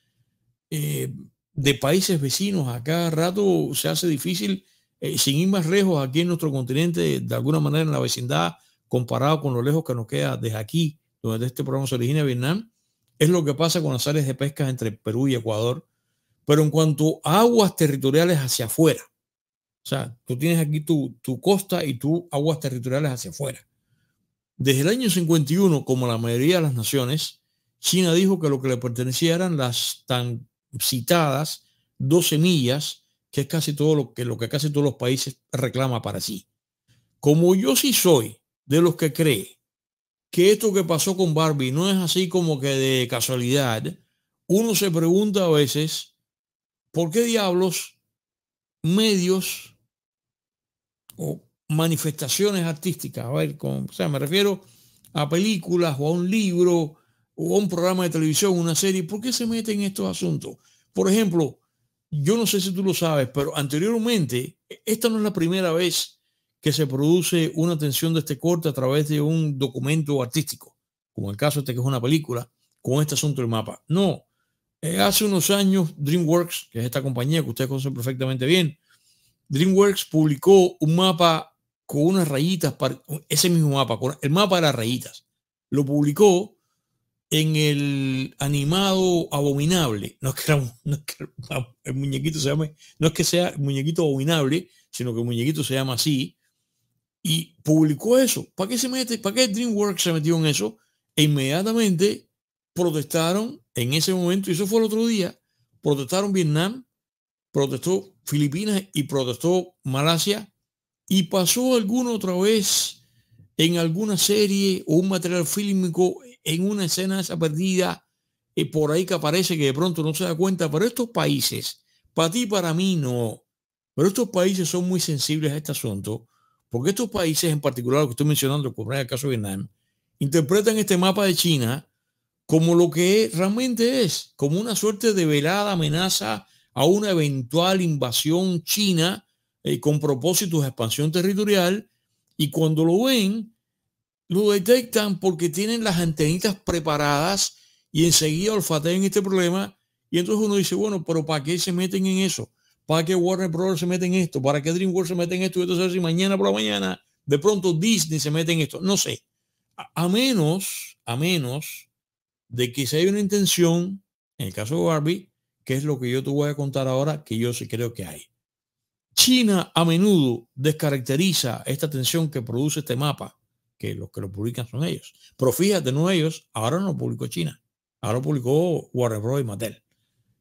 eh, de países vecinos, a cada rato se hace difícil, eh, sin ir más lejos, aquí en nuestro continente, de alguna manera en la vecindad, comparado con lo lejos que nos queda desde aquí, donde este programa se origina, Vietnam, es lo que pasa con las áreas de pesca entre Perú y Ecuador. Pero en cuanto a aguas territoriales hacia afuera, o sea, tú tienes aquí tu, tu costa y tus aguas territoriales hacia afuera. Desde el año 51, como la mayoría de las naciones, China dijo que lo que le pertenecía eran las tan citadas 12 millas, que es casi todo lo que, lo que casi todos los países reclama para sí. Como yo sí soy de los que cree que esto que pasó con Barbie no es así como que de casualidad, uno se pregunta a veces, ¿por qué diablos medios o manifestaciones artísticas. A ver, o sea, me refiero a películas o a un libro o a un programa de televisión, una serie. ¿Por qué se meten en estos asuntos? Por ejemplo, yo no sé si tú lo sabes, pero anteriormente, esta no es la primera vez que se produce una tensión de este corte a través de un documento artístico, como el caso este que es una película, con este asunto del mapa. No, eh, hace unos años DreamWorks, que es esta compañía que ustedes conocen perfectamente bien, DreamWorks publicó un mapa con unas rayitas, para, ese mismo mapa, el mapa de las rayitas, lo publicó en el animado abominable. No es que, era, no muñequito se no es que sea el muñequito abominable, sino que el muñequito se llama así. Y publicó eso. ¿Para qué se mete? ¿Para qué DreamWorks se metió en eso? E inmediatamente protestaron en ese momento, y eso fue el otro día, protestaron Vietnam, protestó Filipinas y protestó Malasia y pasó alguna otra vez en alguna serie o un material fílmico en una escena esa perdida eh, por ahí que aparece que de pronto no se da cuenta, pero estos países, para ti, para mí no, pero estos países son muy sensibles a este asunto, porque estos países en particular, lo que estoy mencionando, como en el caso de Vietnam, interpretan este mapa de China como lo que realmente es, como una suerte de velada amenaza a una eventual invasión china eh, con propósitos de expansión territorial y cuando lo ven, lo detectan porque tienen las antenitas preparadas y enseguida olfatean este problema y entonces uno dice, bueno, pero ¿para qué se meten en eso? ¿Para qué Warner Bros. se mete en esto? ¿Para qué DreamWorks se mete en esto? Y entonces si mañana por la mañana de pronto Disney se mete en esto. No sé. A, menos, a menos de que se hay una intención, en el caso de Barbie, que es lo que yo te voy a contar ahora, que yo sí creo que hay. China a menudo descaracteriza esta tensión que produce este mapa, que los que lo publican son ellos. Pero fíjate, no ellos, ahora no lo publicó China, ahora lo publicó Warner Bros. y Mattel.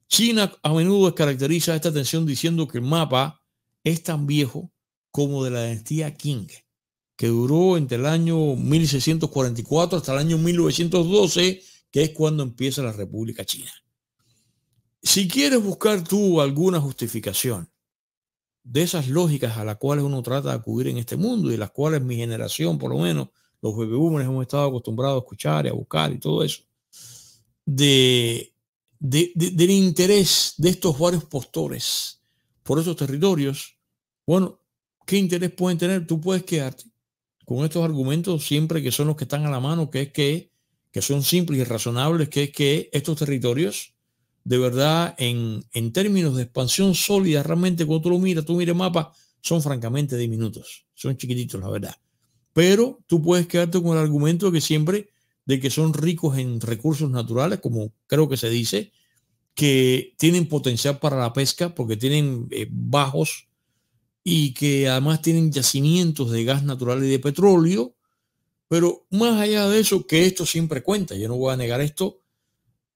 China a menudo descaracteriza esta tensión diciendo que el mapa es tan viejo como de la dinastía Qing, que duró entre el año 1644 hasta el año 1912, que es cuando empieza la República China. Si quieres buscar tú alguna justificación de esas lógicas a las cuales uno trata de acudir en este mundo y las cuales mi generación, por lo menos, los humanos, hemos estado acostumbrados a escuchar y a buscar y todo eso, de, del interés de estos varios postores por esos territorios, bueno, ¿qué interés pueden tener? Tú puedes quedarte con estos argumentos siempre que son los que están a la mano, que es que, que son simples y razonables, que es que estos territorios de verdad, en, términos de expansión sólida, realmente cuando tú lo miras, tú miras mapa, son francamente diminutos, son chiquititos, la verdad. Pero tú puedes quedarte con el argumento que siempre, de que son ricos en recursos naturales, como creo que se dice, que tienen potencial para la pesca porque tienen eh, bajos y que además tienen yacimientos de gas natural y de petróleo. Pero más allá de eso, que esto siempre cuenta, yo no voy a negar esto,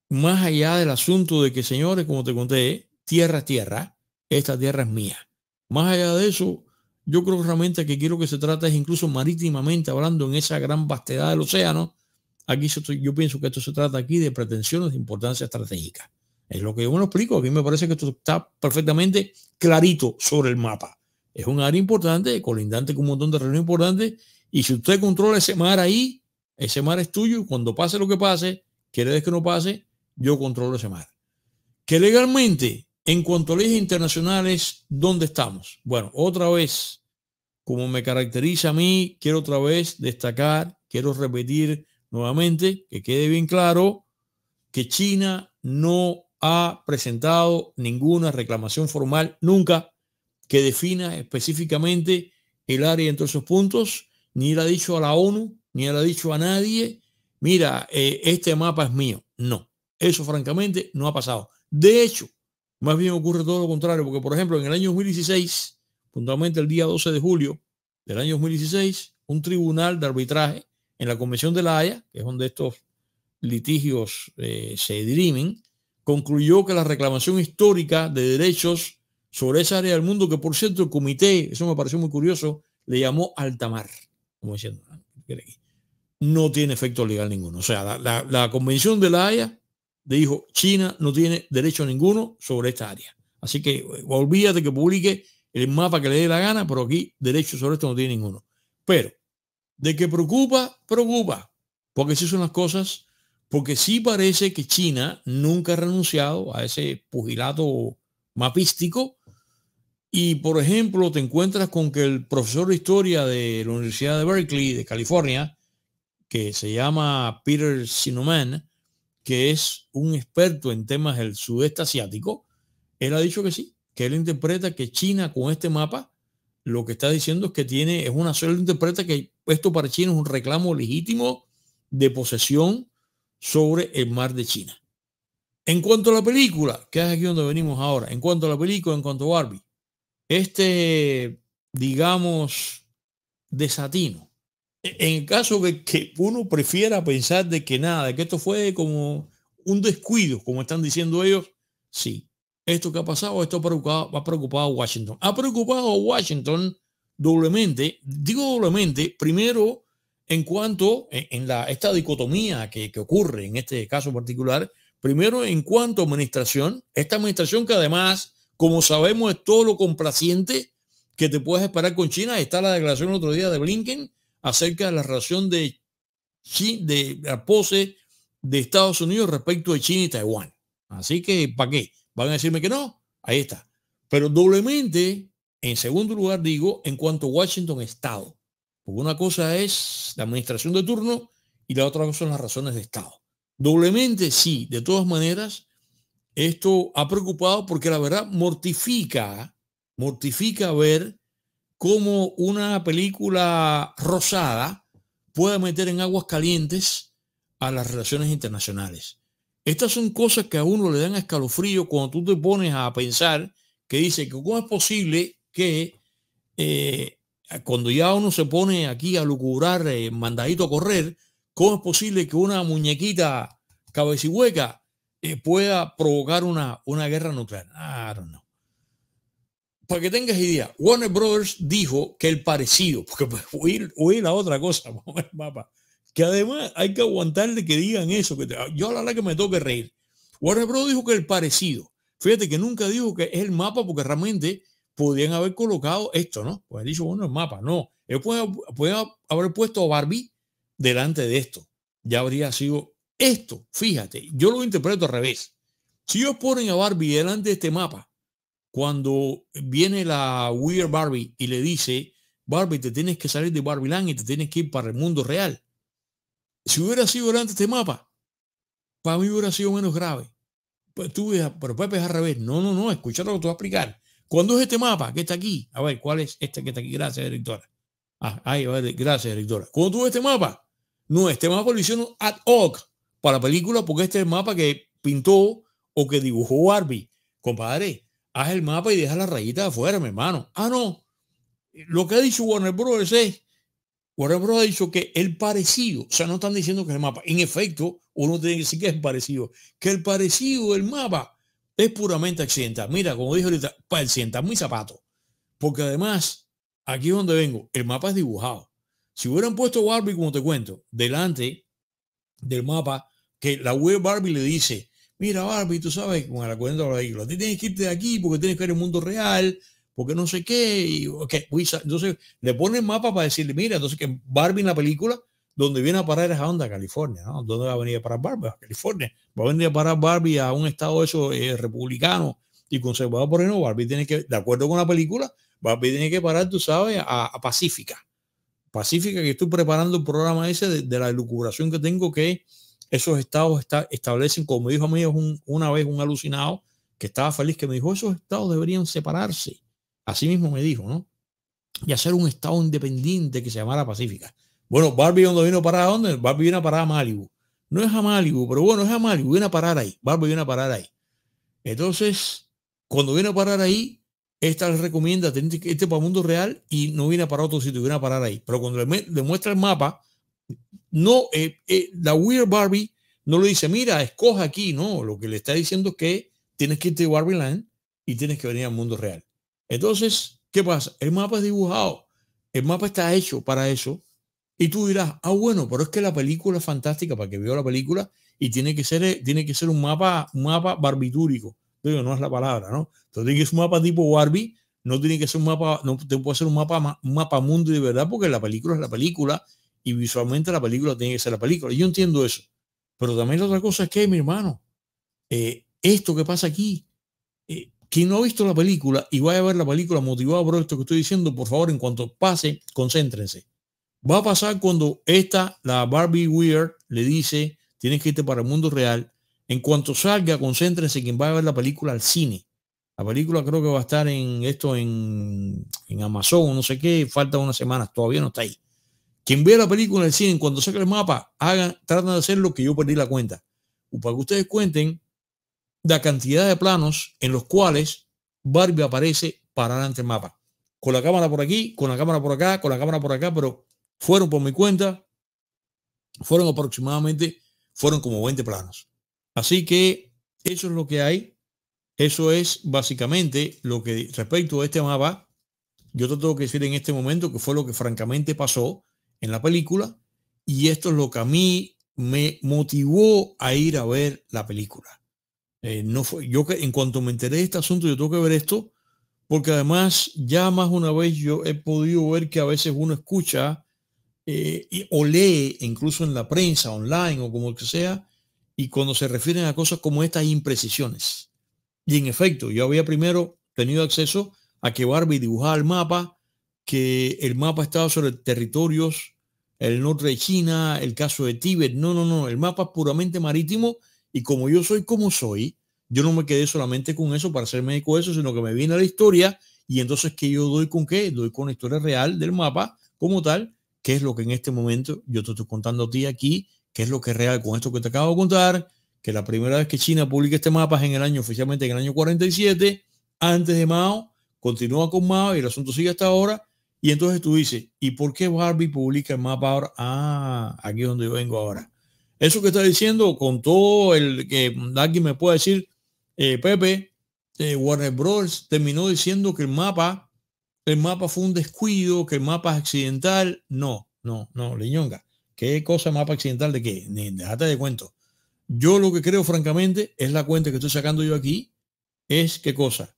más allá del asunto de que, señores, como te conté, tierra es tierra, esta tierra es mía. Más allá de eso, yo creo realmente que quiero que se trata es incluso marítimamente hablando en esa gran vastedad del océano. Aquí yo pienso que esto se trata aquí de pretensiones de importancia estratégica. Es lo que yo me lo explico. Aquí me parece que esto está perfectamente clarito sobre el mapa. Es un área importante, colindante con un montón de reunión importante Y si usted controla ese mar ahí, ese mar es tuyo. cuando pase lo que pase, quiere decir que no pase, yo controlo ese mar. Que legalmente, en cuanto a leyes internacionales, ¿dónde estamos? Bueno, otra vez, como me caracteriza a mí, quiero otra vez destacar, quiero repetir nuevamente, que quede bien claro, que China no ha presentado ninguna reclamación formal nunca que defina específicamente el área entre esos puntos, ni le ha dicho a la ONU, ni le ha dicho a nadie, mira, eh, este mapa es mío. No. Eso, francamente, no ha pasado. De hecho, más bien ocurre todo lo contrario, porque, por ejemplo, en el año 2016, puntualmente el día 12 de julio del año 2016, un tribunal de arbitraje en la Convención de la Haya, que es donde estos litigios eh, se dirimen, concluyó que la reclamación histórica de derechos sobre esa área del mundo, que por cierto el comité, eso me pareció muy curioso, le llamó altamar, como diciendo, ah, no tiene efecto legal ninguno. O sea, la Convención de la Haya dijo, China no tiene derecho ninguno sobre esta área. Así que eh, olvídate que publique el mapa que le dé la gana, pero aquí derecho sobre esto no tiene ninguno. Pero, de que preocupa, preocupa, porque si son las cosas, porque sí parece que China nunca ha renunciado a ese pugilato mapístico. Y, por ejemplo, te encuentras con que el profesor de historia de la Universidad de Berkeley, de California, que se llama Peter Sinoman, que es un experto en temas del sudeste asiático, él ha dicho que sí, que él interpreta que China con este mapa lo que está diciendo es que tiene, es una sola interpreta que esto para China es un reclamo legítimo de posesión sobre el mar de China. En cuanto a la película, que es aquí donde venimos ahora, en cuanto a la película, en cuanto a Barbie, este, digamos, desatino e, en caso de que uno prefiera pensar de que nada, de que esto fue como un descuido, como están diciendo ellos, sí, esto que ha pasado, esto ha preocupado, a Washington. Ha preocupado a Washington doblemente, digo doblemente, primero en cuanto, en, la, esta dicotomía que, que ocurre en este caso particular, primero en cuanto a administración, esta administración que además, como sabemos, es todo lo complaciente que te puedes esperar con China, está la declaración el otro día de Blinken, acerca de la relación de, de la pose de Estados Unidos respecto de China y Taiwán. Así que, ¿para qué? ¿Van a decirme que no? Ahí está. Pero doblemente, en segundo lugar, digo, en cuanto a Washington Estado. Porque una cosa es la administración de turno y la otra cosa son las razones de Estado. Doblemente, sí, de todas maneras, esto ha preocupado porque la verdad mortifica, mortifica ver cómo una película rosada puede meter en aguas calientes a las relaciones internacionales. Estas son cosas que a uno le dan escalofrío cuando tú te pones a pensar que dice que cómo es posible que eh, cuando ya uno se pone aquí a lucubrar eh, mandadito a correr, ¿cómo es posible que una muñequita cabecihueca eh, pueda provocar una, una guerra nuclear? para que tengas idea, Warner Brothers dijo que el parecido, porque oír, pues, ir la otra cosa, vamos el mapa, que además hay que aguantarle que digan eso, que ah, yo a la hora que me toque reír. Warner Brothers dijo que el parecido, fíjate que nunca dijo que es el mapa porque realmente podían haber colocado esto, ¿no? Pues dicho, bueno, el mapa, no. Él haber puesto a Barbie delante de esto. Ya habría sido esto, fíjate, yo lo interpreto al revés. Si ellos ponen a Barbie delante de este mapa, cuando viene la Weird Barbie y le dice, Barbie, te tienes que salir de Barbie Land y te tienes que ir para el mundo real. Si hubiera sido durante este mapa, para mí hubiera sido menos grave. Pues tú, pero Pepe es al revés. No, no, no, escucha lo que te voy a explicar. ¿Cuándo es este mapa que está aquí? A ver, ¿cuál es este que está aquí? Gracias, directora. Ah, ahí, a ver, gracias, directora. ¿Cuándo tuve este mapa? No, este mapa lo hicieron ad hoc para la película porque este es el mapa que pintó o que dibujó Barbie. Compadre, haz el mapa y deja la rayita afuera, mi hermano. Ah, no. Lo que ha dicho Warner Bros. es, Warner Bros. ha dicho que el parecido, o sea, no están diciendo que es el mapa. En efecto, uno tiene que decir que es parecido. Que el parecido del mapa es puramente accidental. Mira, como dije ahorita, para accidentar muy zapato. Porque además, aquí es donde vengo, el mapa es dibujado. Si hubieran puesto Barbie, como te cuento, delante del mapa, que la web Barbie le dice, mira Barbie, tú sabes, con el acuerdo de la película, ti tienes que irte de aquí porque tienes que ir el mundo real, porque no sé qué, y, entonces le ponen mapa para decirle, mira, entonces que Barbie en la película, donde viene a parar es a California, ¿no? ¿Dónde va a venir a parar Barbie? A California. Va a venir a parar Barbie a un estado eso eh, republicano y conservador por eso? Barbie tiene que, de acuerdo con la película, Barbie tiene que parar, tú sabes, a, Pacífica. Pacífica, que estoy preparando un programa ese de, la lucubración que tengo que esos estados establecen, como dijo a mí una vez un alucinado que estaba feliz, que me dijo, esos estados deberían separarse. Así mismo me dijo, ¿no? Y hacer un estado independiente que se llamara Pacífica. Bueno, Barbie, ¿dónde vino para dónde? Barbie vino a parar a Malibu. No es a Malibu, pero bueno, es a Malibu, viene a parar ahí. Barbie viene a parar ahí. Entonces, cuando viene a parar ahí, esta le recomienda que este para el mundo real y no viene para otro sitio, viene a parar ahí. Pero cuando le muestra el mapa, no, eh, eh, la Weird Barbie no lo dice, mira, escoja aquí, no, lo que le está diciendo que tienes que irte a Barbie y tienes que venir al mundo real. Entonces, ¿qué pasa? El mapa es dibujado, el mapa está hecho para eso, y tú dirás, ah, bueno, pero es que la película es fantástica para que vea la película y tiene que ser, eh, tiene que ser un mapa, mapa barbitúrico. Digo, no es la palabra, ¿no? Entonces tiene que ser un mapa tipo Barbie, no tiene que ser un mapa, no te puede ser un mapa, un mapa mundo de verdad, porque la película es la película y visualmente la película tiene que ser la película. Yo entiendo eso. Pero también la otra cosa es que, mi hermano, eh, esto que pasa aquí, eh, quien no ha visto la película y vaya a ver la película motivado por esto que estoy diciendo, por favor, en cuanto pase, concéntrense. Va a pasar cuando esta, la Barbie Weird, le dice, tienes que irte para el mundo real. En cuanto salga, concéntrense quien va a ver la película al cine. La película creo que va a estar en esto en, en Amazon, no sé qué, falta unas semanas, todavía no está ahí. Quien vea la película en el cine, cuando saque el mapa, hagan, tratan de hacer lo que yo perdí la cuenta. O para que ustedes cuenten la cantidad de planos en los cuales Barbie aparece para adelante el mapa. Con la cámara por aquí, con la cámara por acá, con la cámara por acá, pero fueron por mi cuenta, fueron aproximadamente, fueron como 20 planos. Así que eso es lo que hay. Eso es básicamente lo que respecto a este mapa, yo te tengo que decir en este momento que fue lo que francamente pasó en la película y esto es lo que a mí me motivó a ir a ver la película. Eh, no fue, yo que en cuanto me enteré de este asunto, yo tengo que ver esto, porque además ya más una vez yo he podido ver que a veces uno escucha eh, o lee, incluso en la prensa, online o como que sea, y cuando se refieren a cosas como estas imprecisiones. Y en efecto, yo había primero tenido acceso a que Barbie dibujaba el mapa, que el mapa estaba sobre territorios, el norte de China, el caso de Tíbet. No, no, no, el mapa es puramente marítimo y como yo soy como soy, yo no me quedé solamente con eso para ser médico de eso, sino que me viene la historia y entonces que yo doy con qué? Doy con la historia real del mapa como tal, que es lo que en este momento yo te estoy contando a ti aquí, que es lo que es real con esto que te acabo de contar, que la primera vez que China publica este mapa es en el año oficialmente en el año 47, antes de Mao, continúa con Mao y el asunto sigue hasta ahora y entonces tú dices, ¿y por qué Barbie publica el mapa ahora? Ah, aquí es donde yo vengo ahora. Eso que está diciendo, con todo el que alguien me puede decir, eh, Pepe, eh, Warner Bros. terminó diciendo que el mapa, el mapa fue un descuido, que el mapa es accidental. No, no, no, Leñonga. ¿Qué cosa mapa accidental de qué? Ni, de cuento. Yo lo que creo, francamente, es la cuenta que estoy sacando yo aquí, es qué cosa.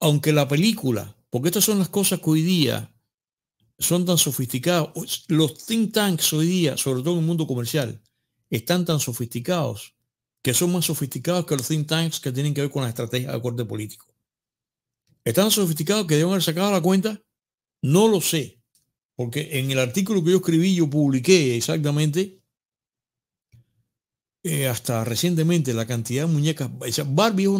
Aunque la película porque estas son las cosas que hoy día son tan sofisticadas. Los think tanks hoy día, sobre todo en el mundo comercial, están tan sofisticados que son más sofisticados que los think tanks que tienen que ver con la estrategia de corte político. ¿Están sofisticados que deben haber sacado la cuenta? No lo sé, porque en el artículo que yo escribí, yo publiqué exactamente eh, hasta recientemente la cantidad de muñecas. Barbie es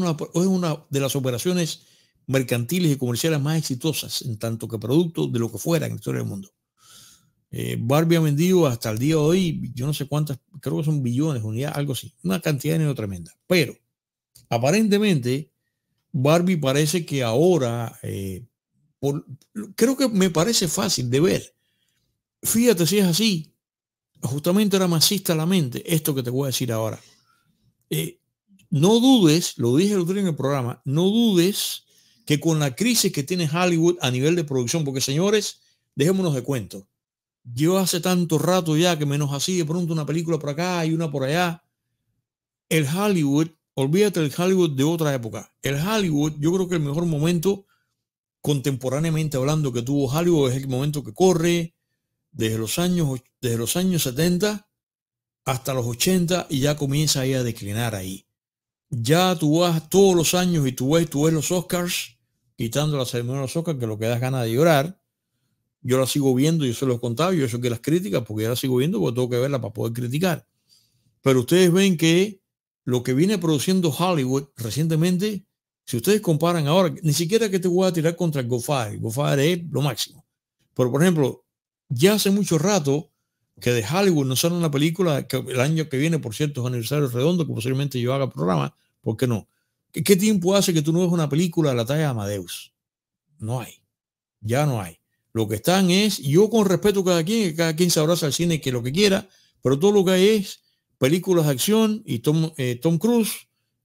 una de las operaciones mercantiles y comerciales más exitosas en tanto que producto de lo que fuera en la historia del mundo. Eh, Barbie ha vendido hasta el día de hoy, yo no sé cuántas, creo que son billones, unidades, algo así, una cantidad de tremenda. Pero aparentemente Barbie parece que ahora, eh, creo que me parece fácil de ver. Fíjate si es así, justamente era masista la mente, esto que te voy a decir ahora. Eh, no dudes, lo dije el otro día en el programa, no dudes que con la crisis que tiene Hollywood a nivel de producción, porque señores, dejémonos de cuento. Yo hace tanto rato ya que menos así, de pronto una película por acá y una por allá. El Hollywood, olvídate el Hollywood de otra época. El Hollywood, yo creo que el mejor momento contemporáneamente hablando que tuvo Hollywood es el momento que corre desde los años, desde los años 70 hasta los 80 y ya comienza a declinar ahí. Ya tú vas todos los años y tú ves, tú ves los Oscars quitando la ceremonia de que lo que da ganas de llorar. Yo la sigo viendo, yo se los contado yo eso que las críticas, porque yo la sigo viendo, porque tengo que verla para poder criticar. Pero ustedes ven que lo que viene produciendo Hollywood recientemente, si ustedes comparan ahora, ni siquiera que te voy a tirar contra GoFire, GoFire es lo máximo. Pero por ejemplo, ya hace mucho rato que de Hollywood no sale una película, que el año que viene, por cierto, es aniversario redondo, que posiblemente yo haga programa, ¿por qué no? ¿Qué tiempo hace que tú no ves una película de la talla de Amadeus? No hay. Ya no hay. Lo que están es, yo con respeto a cada quien, cada quien se abraza al cine que lo que quiera, pero todo lo que hay es películas de acción y Tom, eh, Tom Cruise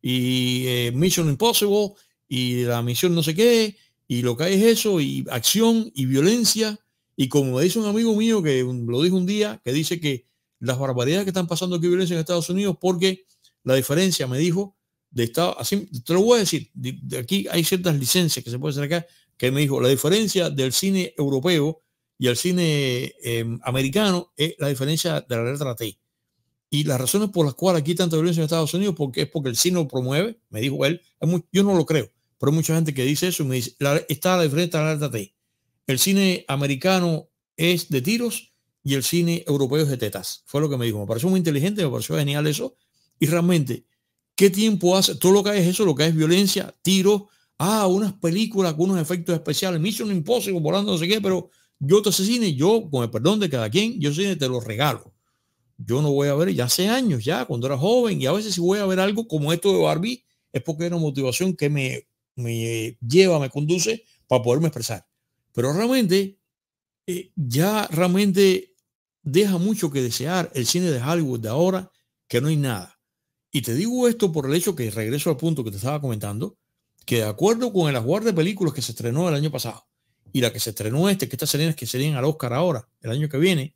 y eh, Mission Impossible y la misión no sé qué, y lo que hay es eso, y acción y violencia. Y como dice un amigo mío que lo dijo un día, que dice que las barbaridades que están pasando aquí violencia en Estados Unidos, porque la diferencia, me dijo, de Estado, así, te lo voy a decir, de, aquí hay ciertas licencias que se pueden hacer acá, que me dijo, la diferencia del cine europeo y el cine em, americano es la diferencia de la letra T. Y las razones por las cuales aquí tanta violencia en Estados Unidos porque es porque el cine lo promueve, me dijo él, yo no lo creo, pero hay mucha gente que dice eso me dice, la, está la diferencia de la letra T. El cine americano es de tiros y el cine europeo es de tetas. Fue lo que me dijo. Me pareció muy inteligente, me pareció genial eso. Y realmente ¿Qué tiempo hace? Todo lo que hay es eso, lo que es violencia, tiros, ah, unas películas con unos efectos especiales, Mission Impossible, volando no sé qué, pero yo te asesine, yo, con el perdón de cada quien, yo cine te lo regalo. Yo no voy a ver, ya hace años, ya, cuando era joven, y a veces si voy a ver algo como esto de Barbie, es porque era una motivación que me, me lleva, me conduce para poderme expresar. Pero realmente, eh, ya realmente deja mucho que desear el cine de Hollywood de ahora, que no hay nada. Y te digo esto por el hecho que regreso al punto que te estaba comentando, que de acuerdo con el aguard de películas que se estrenó el año pasado y la que se estrenó este, que estas series que serían al Oscar ahora, el año que viene,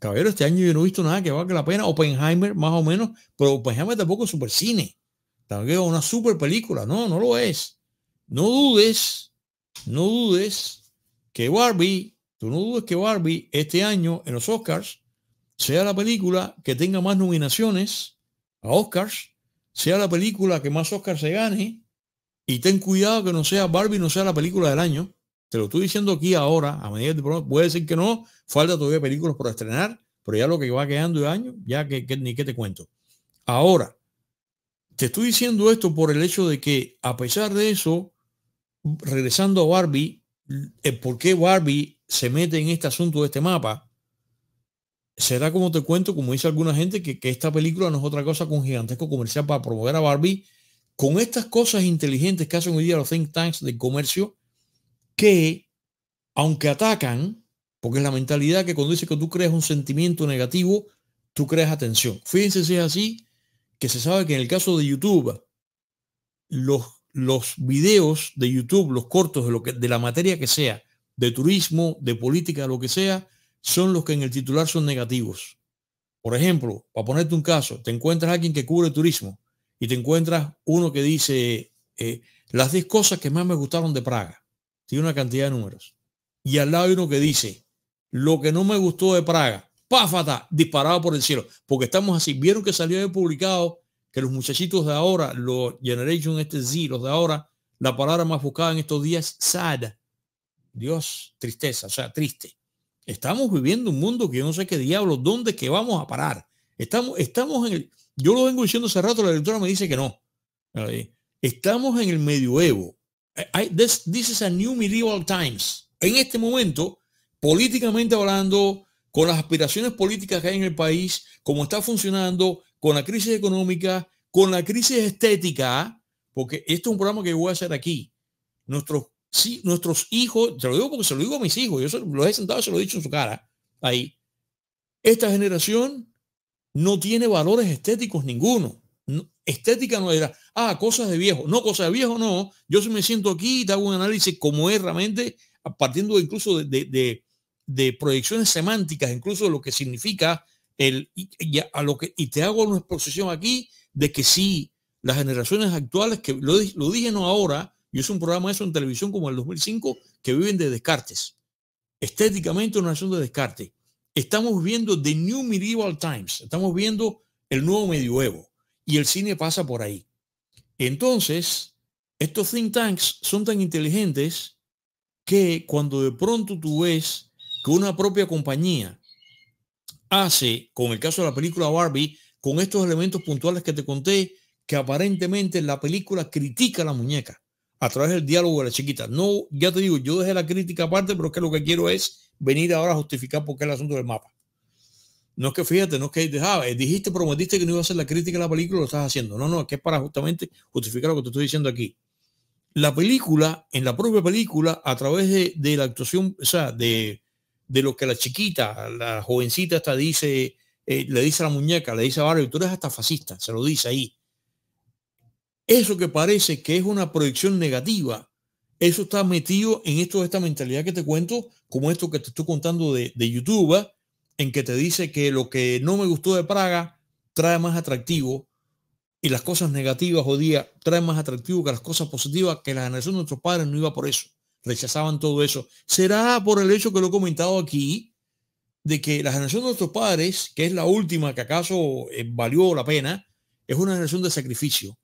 caballero, este año yo no he visto nada que valga la pena. Oppenheimer, más o menos, pero Oppenheimer tampoco es super cine. También es una super película. No, no lo es. No dudes, no dudes que Barbie, tú no dudes que Barbie este año en los Oscars sea la película que tenga más nominaciones a Oscars, sea la película que más Oscars se gane, y ten cuidado que no sea Barbie, no sea la película del año. Te lo estoy diciendo aquí ahora, a medida que... puede decir que no, falta todavía películas por estrenar, pero ya lo que va quedando de año, ya que, ni qué te cuento. Ahora, te estoy diciendo esto por el hecho de que, a pesar de eso, regresando a Barbie, el eh, por qué Barbie se mete en este asunto de este mapa, será como te cuento, como dice alguna gente, que, esta película no es otra cosa con gigantesco comercial para promover a Barbie con estas cosas inteligentes que hacen hoy día los think tanks de comercio, que aunque atacan, porque es la mentalidad que cuando dice que tú creas un sentimiento negativo, tú creas atención. Fíjense si es así, que se sabe que en el caso de YouTube, los, los videos de YouTube, los cortos de, lo que, de la materia que sea, de turismo, de política, lo que sea, son los que en el titular son negativos. Por ejemplo, para ponerte un caso, te encuentras a alguien que cubre turismo y te encuentras uno que dice eh, las 10 cosas que más me gustaron de Praga. Tiene una cantidad de números. Y al lado hay uno que dice lo que no me gustó de Praga. Páfata, disparado por el cielo. Porque estamos así. Vieron que salió publicado que los muchachitos de ahora, los Generation este Z, los de ahora, la palabra más buscada en estos días, sad. Dios, tristeza, o sea, triste. Estamos viviendo un mundo que yo no sé qué diablo, dónde que vamos a parar. Estamos, estamos en el, yo lo vengo diciendo hace rato, la lectura me dice que no. Estamos en el medioevo. Eh, I, this, is a new medieval times. En este momento, políticamente hablando, con las aspiraciones políticas que hay en el país, cómo está funcionando, con la crisis económica, con la crisis estética, porque esto es un programa que voy a hacer aquí. Nuestros si nuestros hijos, te lo digo se lo digo a mis hijos, yo los he sentado y se lo he dicho en su cara, ahí, esta generación no tiene valores estéticos ninguno. estética no era, ah, cosas de viejo. No, cosas de viejo no. Yo si me siento aquí y te hago un análisis como es realmente, partiendo incluso de, de, de, proyecciones semánticas, incluso de lo que significa el, y, a lo que, y te hago una exposición aquí de que si las generaciones actuales, que lo, lo dije no ahora, y es un programa de eso en televisión como el 2005, que viven de descartes. Estéticamente una nación de descarte. Estamos viendo The New Medieval Times, estamos viendo el nuevo medioevo y el cine pasa por ahí. Entonces, estos think tanks son tan inteligentes que cuando de pronto tú ves que una propia compañía hace, con el caso de la película Barbie, con estos elementos puntuales que te conté, que aparentemente la película critica a la muñeca a través del diálogo de la chiquita. No, ya te digo, yo dejé la crítica aparte, pero es que lo que quiero es venir ahora a justificar por qué el asunto del mapa. No es que fíjate, no es que eh, dijiste, prometiste que no iba a hacer la crítica de la película, lo estás haciendo. No, no, es que es para justamente justificar lo que te estoy diciendo aquí. La película, en la propia película, a través de, la actuación, o sea, de, lo que la chiquita, la jovencita hasta dice, eh, le dice a la muñeca, le dice a Barrio, tú eres hasta fascista, se lo dice ahí. Eso que parece que es una proyección negativa, eso está metido en esto, de esta mentalidad que te cuento, como esto que te estoy contando de, YouTube, en que te dice que lo que no me gustó de Praga trae más atractivo y las cosas negativas hoy día traen más atractivo que las cosas positivas que la generación de nuestros padres no iba por eso. Rechazaban todo eso. ¿Será por el hecho que lo he comentado aquí de que la generación de nuestros padres, que es la última que acaso eh, valió la pena, es una generación de sacrificio?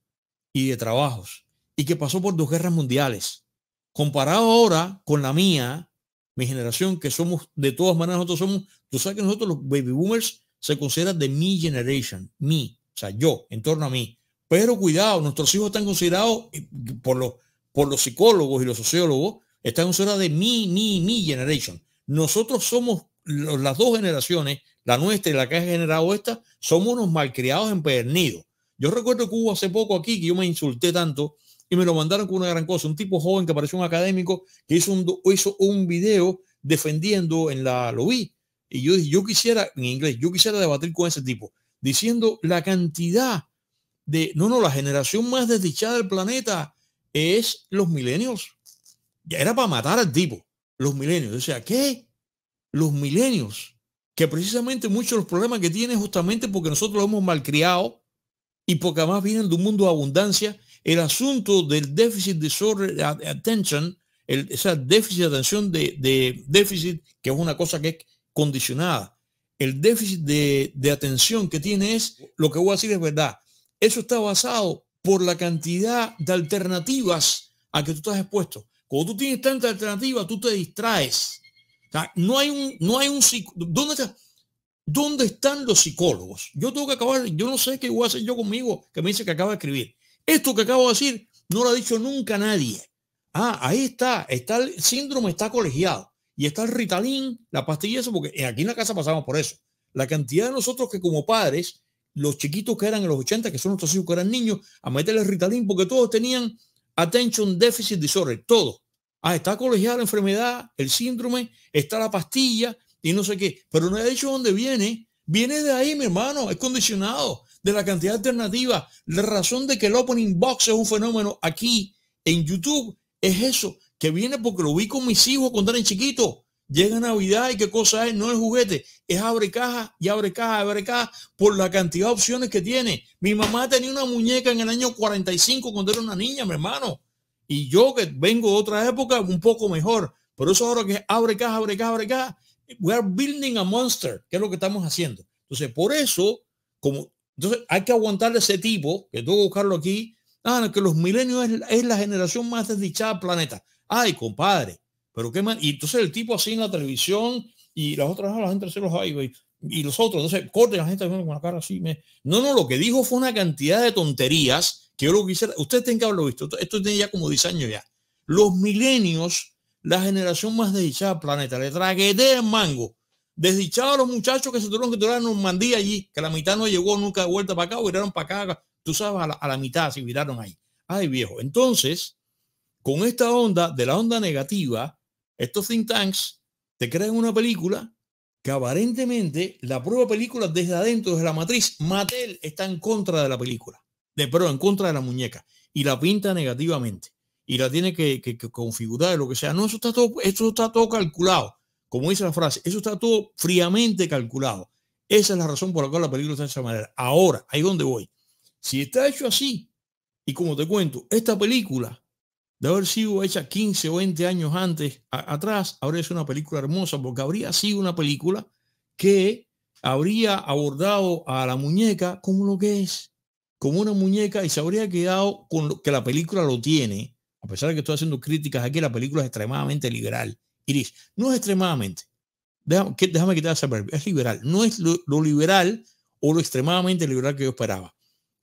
y de trabajos y que pasó por dos guerras mundiales. Comparado ahora con la mía, mi generación, que somos, de todas maneras, nosotros somos, tú sabes que nosotros los baby boomers se consideran de mi generation, me o sea, yo, en torno a mí. Pero cuidado, nuestros hijos están considerados eh, por los, por los psicólogos y los sociólogos, están considerados de mi, mi, mi generation. Nosotros somos las dos generaciones, la nuestra y la que ha generado esta, somos unos malcriados empedernidos. Yo recuerdo que hubo hace poco aquí que yo me insulté tanto y me lo mandaron con una gran cosa. Un tipo joven que apareció un académico que hizo un, hizo un video defendiendo en la, lo y yo, yo quisiera, en inglés, yo quisiera debatir con ese tipo, diciendo la cantidad de, no, no, la generación más desdichada del planeta es los milenios. Ya era para matar al tipo, los milenios. O sea, ¿qué? Los milenios, que precisamente muchos de los problemas que tienen justamente porque nosotros los hemos malcriado, y porque además vienen de un mundo de abundancia, el asunto del déficit de attention, el, esa déficit de atención de, déficit, que es una cosa que es condicionada, el déficit de, atención que tienes es, lo que voy a decir es verdad, eso está basado por la cantidad de alternativas a que tú estás expuesto. Cuando tú tienes tanta alternativa, tú te distraes. no hay un, no hay un, ¿dónde estás? ¿Dónde están los psicólogos? Yo tengo que acabar, yo no sé qué voy a hacer yo conmigo que me dice que acaba de escribir. Esto que acabo de decir no lo ha dicho nunca nadie. Ah, ahí está, está el síndrome, está colegiado. Y está el Ritalin, la pastilla, eso, porque aquí en la casa pasamos por eso. La cantidad de nosotros que como padres, los chiquitos que eran en los 80, que son nuestros hijos que eran niños, a meterle Ritalin, porque todos tenían Attention Deficit Disorder, todos. Ah, está colegiada la enfermedad, el síndrome, está la pastilla, y no sé qué, pero no he dicho dónde viene. Viene de ahí, mi hermano, es condicionado de la cantidad alternativa. La razón de que el opening box es un fenómeno aquí en YouTube es eso, que viene porque lo vi con mis hijos cuando eran chiquitos. Llega Navidad y qué cosa es, no es juguete, es abre caja y abre caja, abre caja por la cantidad de opciones que tiene. Mi mamá tenía una muñeca en el año 45 cuando era una niña, mi hermano. Y yo que vengo de otra época un poco mejor. Por eso ahora que abre caja, abre caja, abre caja, we are building a monster, que es lo que estamos haciendo. Entonces, por eso, como, entonces hay que aguantar a ese tipo, que tengo que buscarlo aquí, ah, que los milenios es, la generación más desdichada del planeta. Ay, compadre, pero qué mal. Y entonces el tipo así en la televisión y las otras, ah, la gente se los hay, y los otros, entonces corten la gente con la cara así. No, no, lo que dijo fue una cantidad de tonterías que yo lo quisiera, ustedes tienen que haberlo visto, esto tiene ya como 10 años ya. Los milenios la generación más desdichada del planeta. Le traguetea el mango. Desdichado a los muchachos que se tuvieron que tirar en Normandía allí, que la mitad no llegó nunca de vuelta para acá, o viraron para acá, tú sabes, a la, mitad si viraron ahí. Ay, viejo. Entonces, con esta onda, de la onda negativa, estos think tanks te crean una película que aparentemente la prueba película desde adentro, desde la matriz, Mattel está en contra de la película, de, pero en contra de la muñeca, y la pinta negativamente y la tiene que, configurar configurar, lo que sea. No, eso está, todo, eso está todo calculado. Como dice la frase, eso está todo fríamente calculado. Esa es la razón por la cual la película está de esa manera. Ahora, ahí donde voy. Si está hecho así, y como te cuento, esta película de haber sido hecha 15 o 20 años antes, atrás, habría sido una película hermosa, porque habría sido una película que habría abordado a la muñeca como lo que es, como una muñeca, y se habría quedado con lo que la película lo tiene, a pesar de que estoy haciendo críticas aquí, la película es extremadamente liberal. Iris, no es extremadamente. Déjame, déjame quitar esa Es liberal. No es lo, liberal o lo extremadamente liberal que yo esperaba.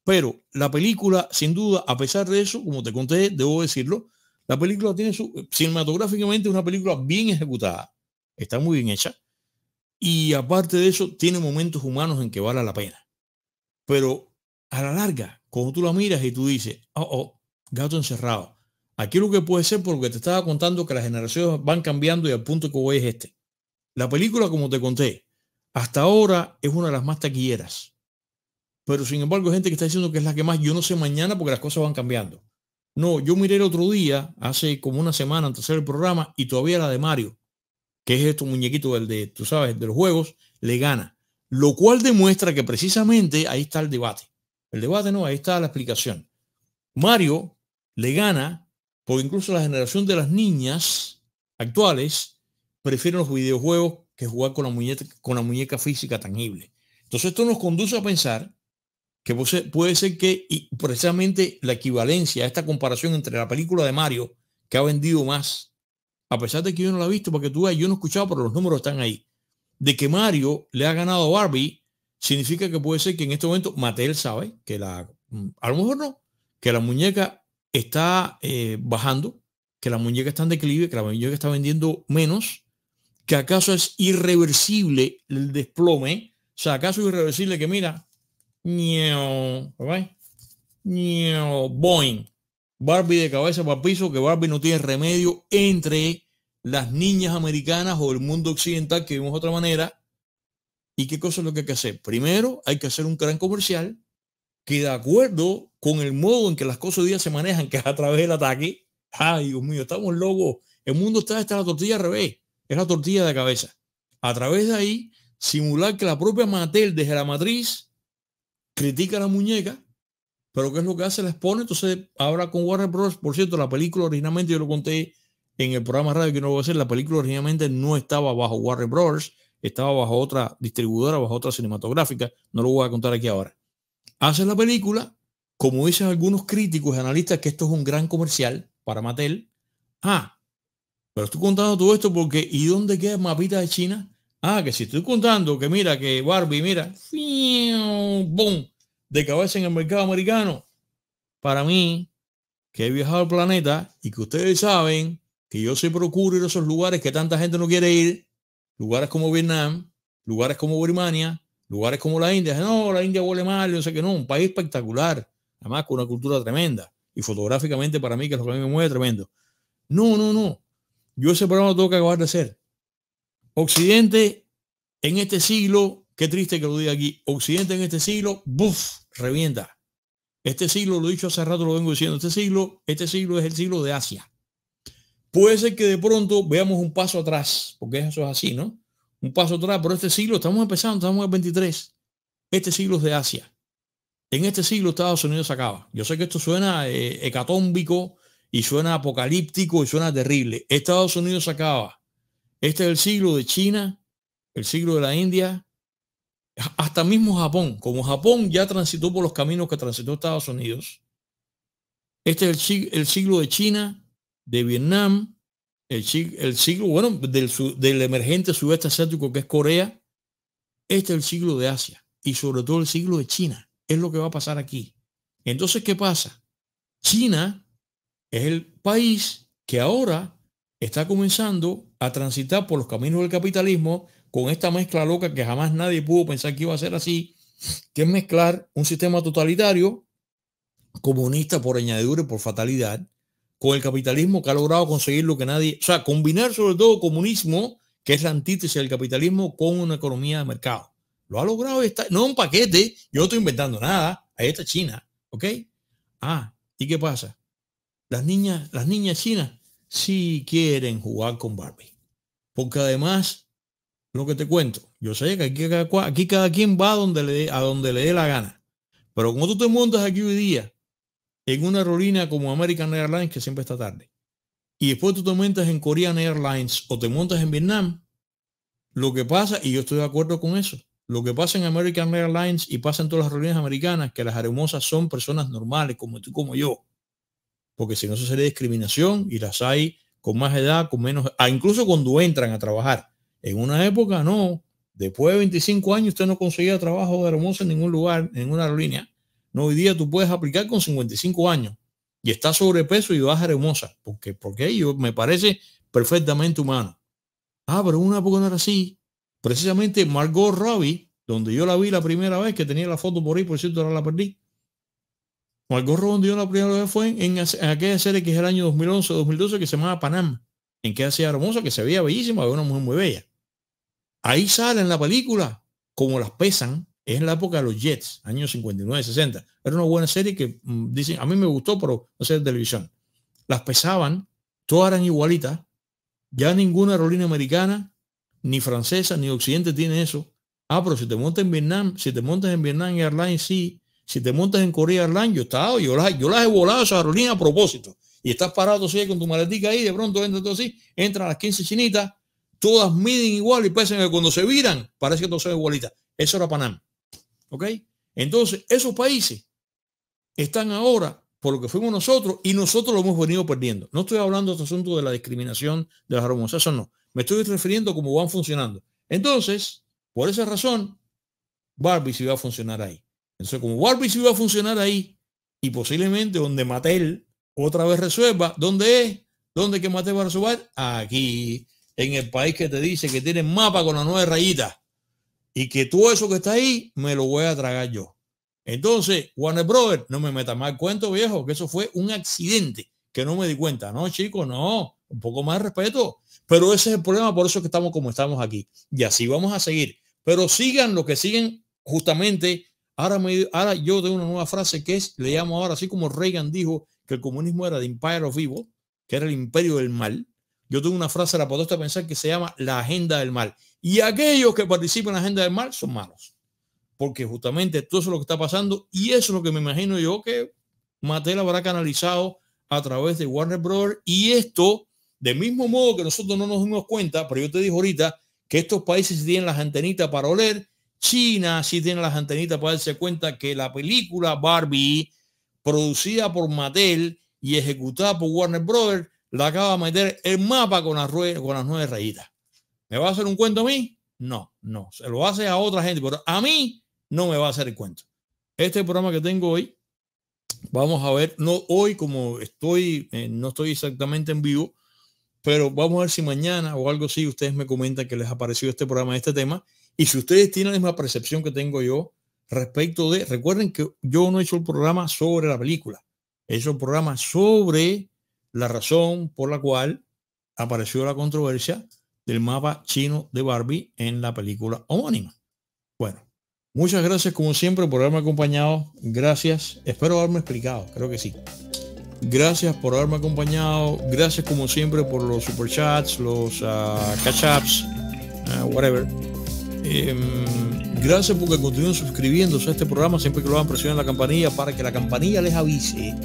Pero la película, sin duda, a pesar de eso, como te conté, debo decirlo, la película tiene su, cinematográficamente una película bien ejecutada. Está muy bien hecha. Y aparte de eso, tiene momentos humanos en que vale la pena. Pero a la larga, cuando tú la miras y tú dices, oh, oh, gato encerrado, Aquí lo que puede ser, porque te estaba contando que las generaciones van cambiando y al punto que voy es este. La película, como te conté, hasta ahora es una de las más taquilleras. Pero sin embargo, hay gente que está diciendo que es la que más. Yo no sé mañana porque las cosas van cambiando. No, yo miré el otro día, hace como una semana antes de hacer el programa, y todavía la de Mario, que es este muñequito del de, tú sabes, de los juegos, le gana. Lo cual demuestra que precisamente ahí está el debate. El debate no, ahí está la explicación. Mario le gana porque incluso la generación de las niñas actuales prefieren los videojuegos que jugar con la muñeca, física tangible. Entonces esto nos conduce a pensar que puede ser que y precisamente la equivalencia, esta comparación entre la película de Mario, que ha vendido más, a pesar de que yo no la he visto, porque tú ves yo no he escuchado, pero los números están ahí, de que Mario le ha ganado a Barbie, significa que puede ser que en este momento Mattel sabe que la, mm, a lo mejor no, que la muñeca está eh, bajando, que la muñeca está en declive, que la muñeca está vendiendo menos, que acaso es irreversible el desplome, o sea, acaso es irreversible que mira, ño, boing, Barbie de cabeza para piso, que Barbie no tiene remedio entre las niñas americanas o el mundo occidental que vemos de otra manera. ¿Y qué cosa es lo que hay que hacer? Primero, hay que hacer un gran comercial que de acuerdo con el modo en que las cosas hoy día se manejan, que es a través del ataque. Ay, Dios mío, estamos locos. El mundo está hasta la tortilla al revés. Es la tortilla de cabeza. A través de ahí, simular que la propia Mattel desde la matriz critica a la muñeca, pero ¿qué es lo que hace? La expone. Entonces, ahora con Warner Bros. Por cierto, la película originalmente, yo lo conté en el programa radio que no voy a hacer, la película originalmente no estaba bajo Warner Bros. Estaba bajo otra distribuidora, bajo otra cinematográfica. No lo voy a contar aquí ahora. Hace la película, como dicen algunos críticos y analistas, que esto es un gran comercial para Mattel. Ah, pero estoy contando todo esto porque ¿y dónde queda mapita de China? Ah, que si estoy contando que mira, que Barbie, mira, ¡boom! de cabeza en el mercado americano. Para mí, que he viajado al planeta y que ustedes saben que yo soy procuro ir a esos lugares que tanta gente no quiere ir, lugares como Vietnam, lugares como Birmania, lugares como la India. No, la India huele mal, yo sé que no, un país espectacular, además con una cultura tremenda, y fotográficamente para mí, que es lo que me mueve, tremendo. No, no, no. Yo ese programa lo tengo que acabar de hacer. Occidente en este siglo, qué triste que lo diga aquí, Occidente en este siglo, ¡buf! revienta. Este siglo, lo he dicho hace rato, lo vengo diciendo, este siglo, este siglo es el siglo de Asia. Puede ser que de pronto veamos un paso atrás, porque eso es así, ¿no? Un paso atrás, pero este siglo estamos empezando, estamos en el 23. Este siglo es de Asia en este siglo Estados Unidos acaba. Yo sé que esto suena eh, hecatómbico y suena apocalíptico y suena terrible. Estados Unidos acaba. Este es el siglo de China, el siglo de la India, hasta mismo Japón. Como Japón ya transitó por los caminos que transitó Estados Unidos, este es el, siglo de China, de Vietnam, el, siglo, bueno, del, del emergente sudeste asiático que es Corea. Este es el siglo de Asia y sobre todo el siglo de China es lo que va a pasar aquí. Entonces, ¿qué pasa? China es el país que ahora está comenzando a transitar por los caminos del capitalismo con esta mezcla loca que jamás nadie pudo pensar que iba a ser así, que es mezclar un sistema totalitario, comunista por añadidura y por fatalidad, con el capitalismo que ha logrado conseguir lo que nadie, o sea, combinar sobre todo comunismo, que es la antítesis del capitalismo, con una economía de mercado. Lo ha logrado está. No un paquete, yo estoy inventando nada. Ahí está China, ¿ok? Ah, ¿y qué pasa? Las niñas, las niñas chinas sí quieren jugar con Barbie. Porque además, lo que te cuento, yo sé que aquí, aquí cada quien va a donde, le, dé, a donde le dé la gana. Pero como tú te montas aquí hoy día en una aerolínea como American Airlines, que siempre está tarde, y después tú te montas en Korean Airlines o te montas en Vietnam, lo que pasa, y yo estoy de acuerdo con eso, lo que pasa en American Airlines y pasa en todas las aerolíneas americanas, que las hermosas son personas normales, como tú, como yo. Porque si no, eso sería discriminación y las hay con más edad, con menos, ah, incluso cuando entran a trabajar. En una época, no. Después de 25 años, usted no conseguía trabajo de hermosa en ningún lugar, en ninguna aerolínea. No, hoy día tú puedes aplicar con 55 años y estás sobrepeso y vas a hermosa. Porque, porque yo me parece perfectamente humano. Ah, pero una época no era así. Precisamente Margot Robbie, donde yo la vi la primera vez, que tenía la foto por ahí, por cierto, ahora la perdí. Margot Robbie, donde yo la primera vez fue en, aquella serie que es el año 2011-2012, que se llamaba Panamá, en que hacía hermosa, que se veía bellísima, había una mujer muy bella. Ahí sale en la película, como las pesan, es en la época de los Jets, años 59, 60. Era una buena serie que mm, dicen, a mí me gustó, pero no sé de televisión. Las pesaban, todas eran igualitas, ya ninguna aerolínea americana ni francesa, ni occidente tiene eso. Ah, pero si te montas en Vietnam, si te montas en Vietnam y Airlines, sí. Si te montas en Corea Airlines, yo estaba, yo las, yo las he volado esa aerolínea a propósito. Y estás parado así con tu maletica ahí, de pronto entra entonces así, entran las 15 chinitas, todas miden igual y parecen que cuando se viran, parece que no son igualitas. Eso era Panamá. ¿Ok? Entonces, esos países están ahora por lo que fuimos nosotros y nosotros lo hemos venido perdiendo. No estoy hablando de este asunto de la discriminación de las los eso no. Me estoy refiriendo a cómo van funcionando. Entonces, por esa razón, Barbie va a funcionar ahí. Entonces, como Barbie va a funcionar ahí, y posiblemente donde Mattel otra vez resuelva, ¿dónde es? ¿Dónde que Mattel va a resolver? Aquí, en el país que te dice que tiene mapa con las nueve rayitas y que todo eso que está ahí me lo voy a tragar yo. Entonces, Warner Brothers, no me meta mal cuento, viejo, que eso fue un accidente, que no me di cuenta. No, chicos, no, un poco más de respeto. Pero ese es el problema, por eso es que estamos como estamos aquí. Y así vamos a seguir. Pero sigan lo que siguen justamente. Ahora, me, ahora yo tengo una nueva frase que es, le llamo ahora, así como Reagan dijo que el comunismo era the empire of evil, que era el imperio del mal. Yo tengo una frase, la puedo pensar, que se llama la agenda del mal. Y aquellos que participan en la agenda del mal son malos. Porque justamente todo eso es lo que está pasando y eso es lo que me imagino yo que Mattel habrá canalizado a través de Warner Brothers Y esto del mismo modo que nosotros no nos dimos cuenta, pero yo te dije ahorita que estos países tienen las antenitas para oler. China sí tiene las antenitas para darse cuenta que la película Barbie, producida por Mattel y ejecutada por Warner Brothers, la acaba de meter el mapa con las, con las nueve rayitas. ¿Me va a hacer un cuento a mí? No, no. Se lo hace a otra gente, pero a mí no me va a hacer el cuento. Este programa que tengo hoy, vamos a ver, no hoy como estoy, eh, no estoy exactamente en vivo, pero vamos a ver si mañana o algo así ustedes me comentan que les ha parecido este programa, este tema. Y si ustedes tienen la misma percepción que tengo yo respecto de, recuerden que yo no he hecho el programa sobre la película, he hecho el programa sobre la razón por la cual apareció la controversia del mapa chino de Barbie en la película homónima. Bueno, muchas gracias como siempre por haberme acompañado. Gracias. Espero haberme explicado. Creo que sí. Gracias por haberme acompañado. Gracias como siempre por los superchats, los ah, catch ups, ah, whatever. Em, gracias porque continúen suscribiéndose a este programa. Siempre que lo hagan, presionando la campanilla para que la campanilla les avise.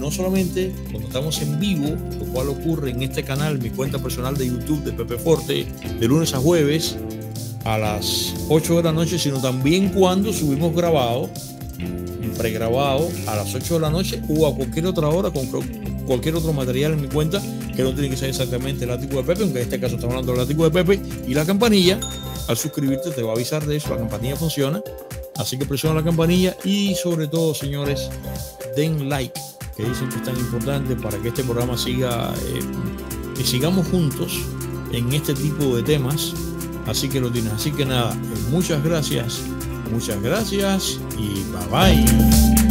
No solamente cuando estamos en vivo, lo cual ocurre en este canal, mi cuenta personal de YouTube de Pepe Forte, de lunes a jueves a las 8 de la noche, sino también cuando subimos grabado pregrabado a las 8 de la noche o a cualquier otra hora con cualquier otro material en mi cuenta que no tiene que ser exactamente el ático de Pepe, aunque en este caso estamos hablando del ático de Pepe y la campanilla. Al suscribirte te va a avisar de eso, la campanilla funciona. Así que presiona la campanilla y sobre todo, señores, den like, que dicen que es tan importante para que este programa siga, y eh, sigamos juntos en este tipo de temas. Así que lo tienes. Así que nada, eh, muchas gracias Muchas gracias y bye bye.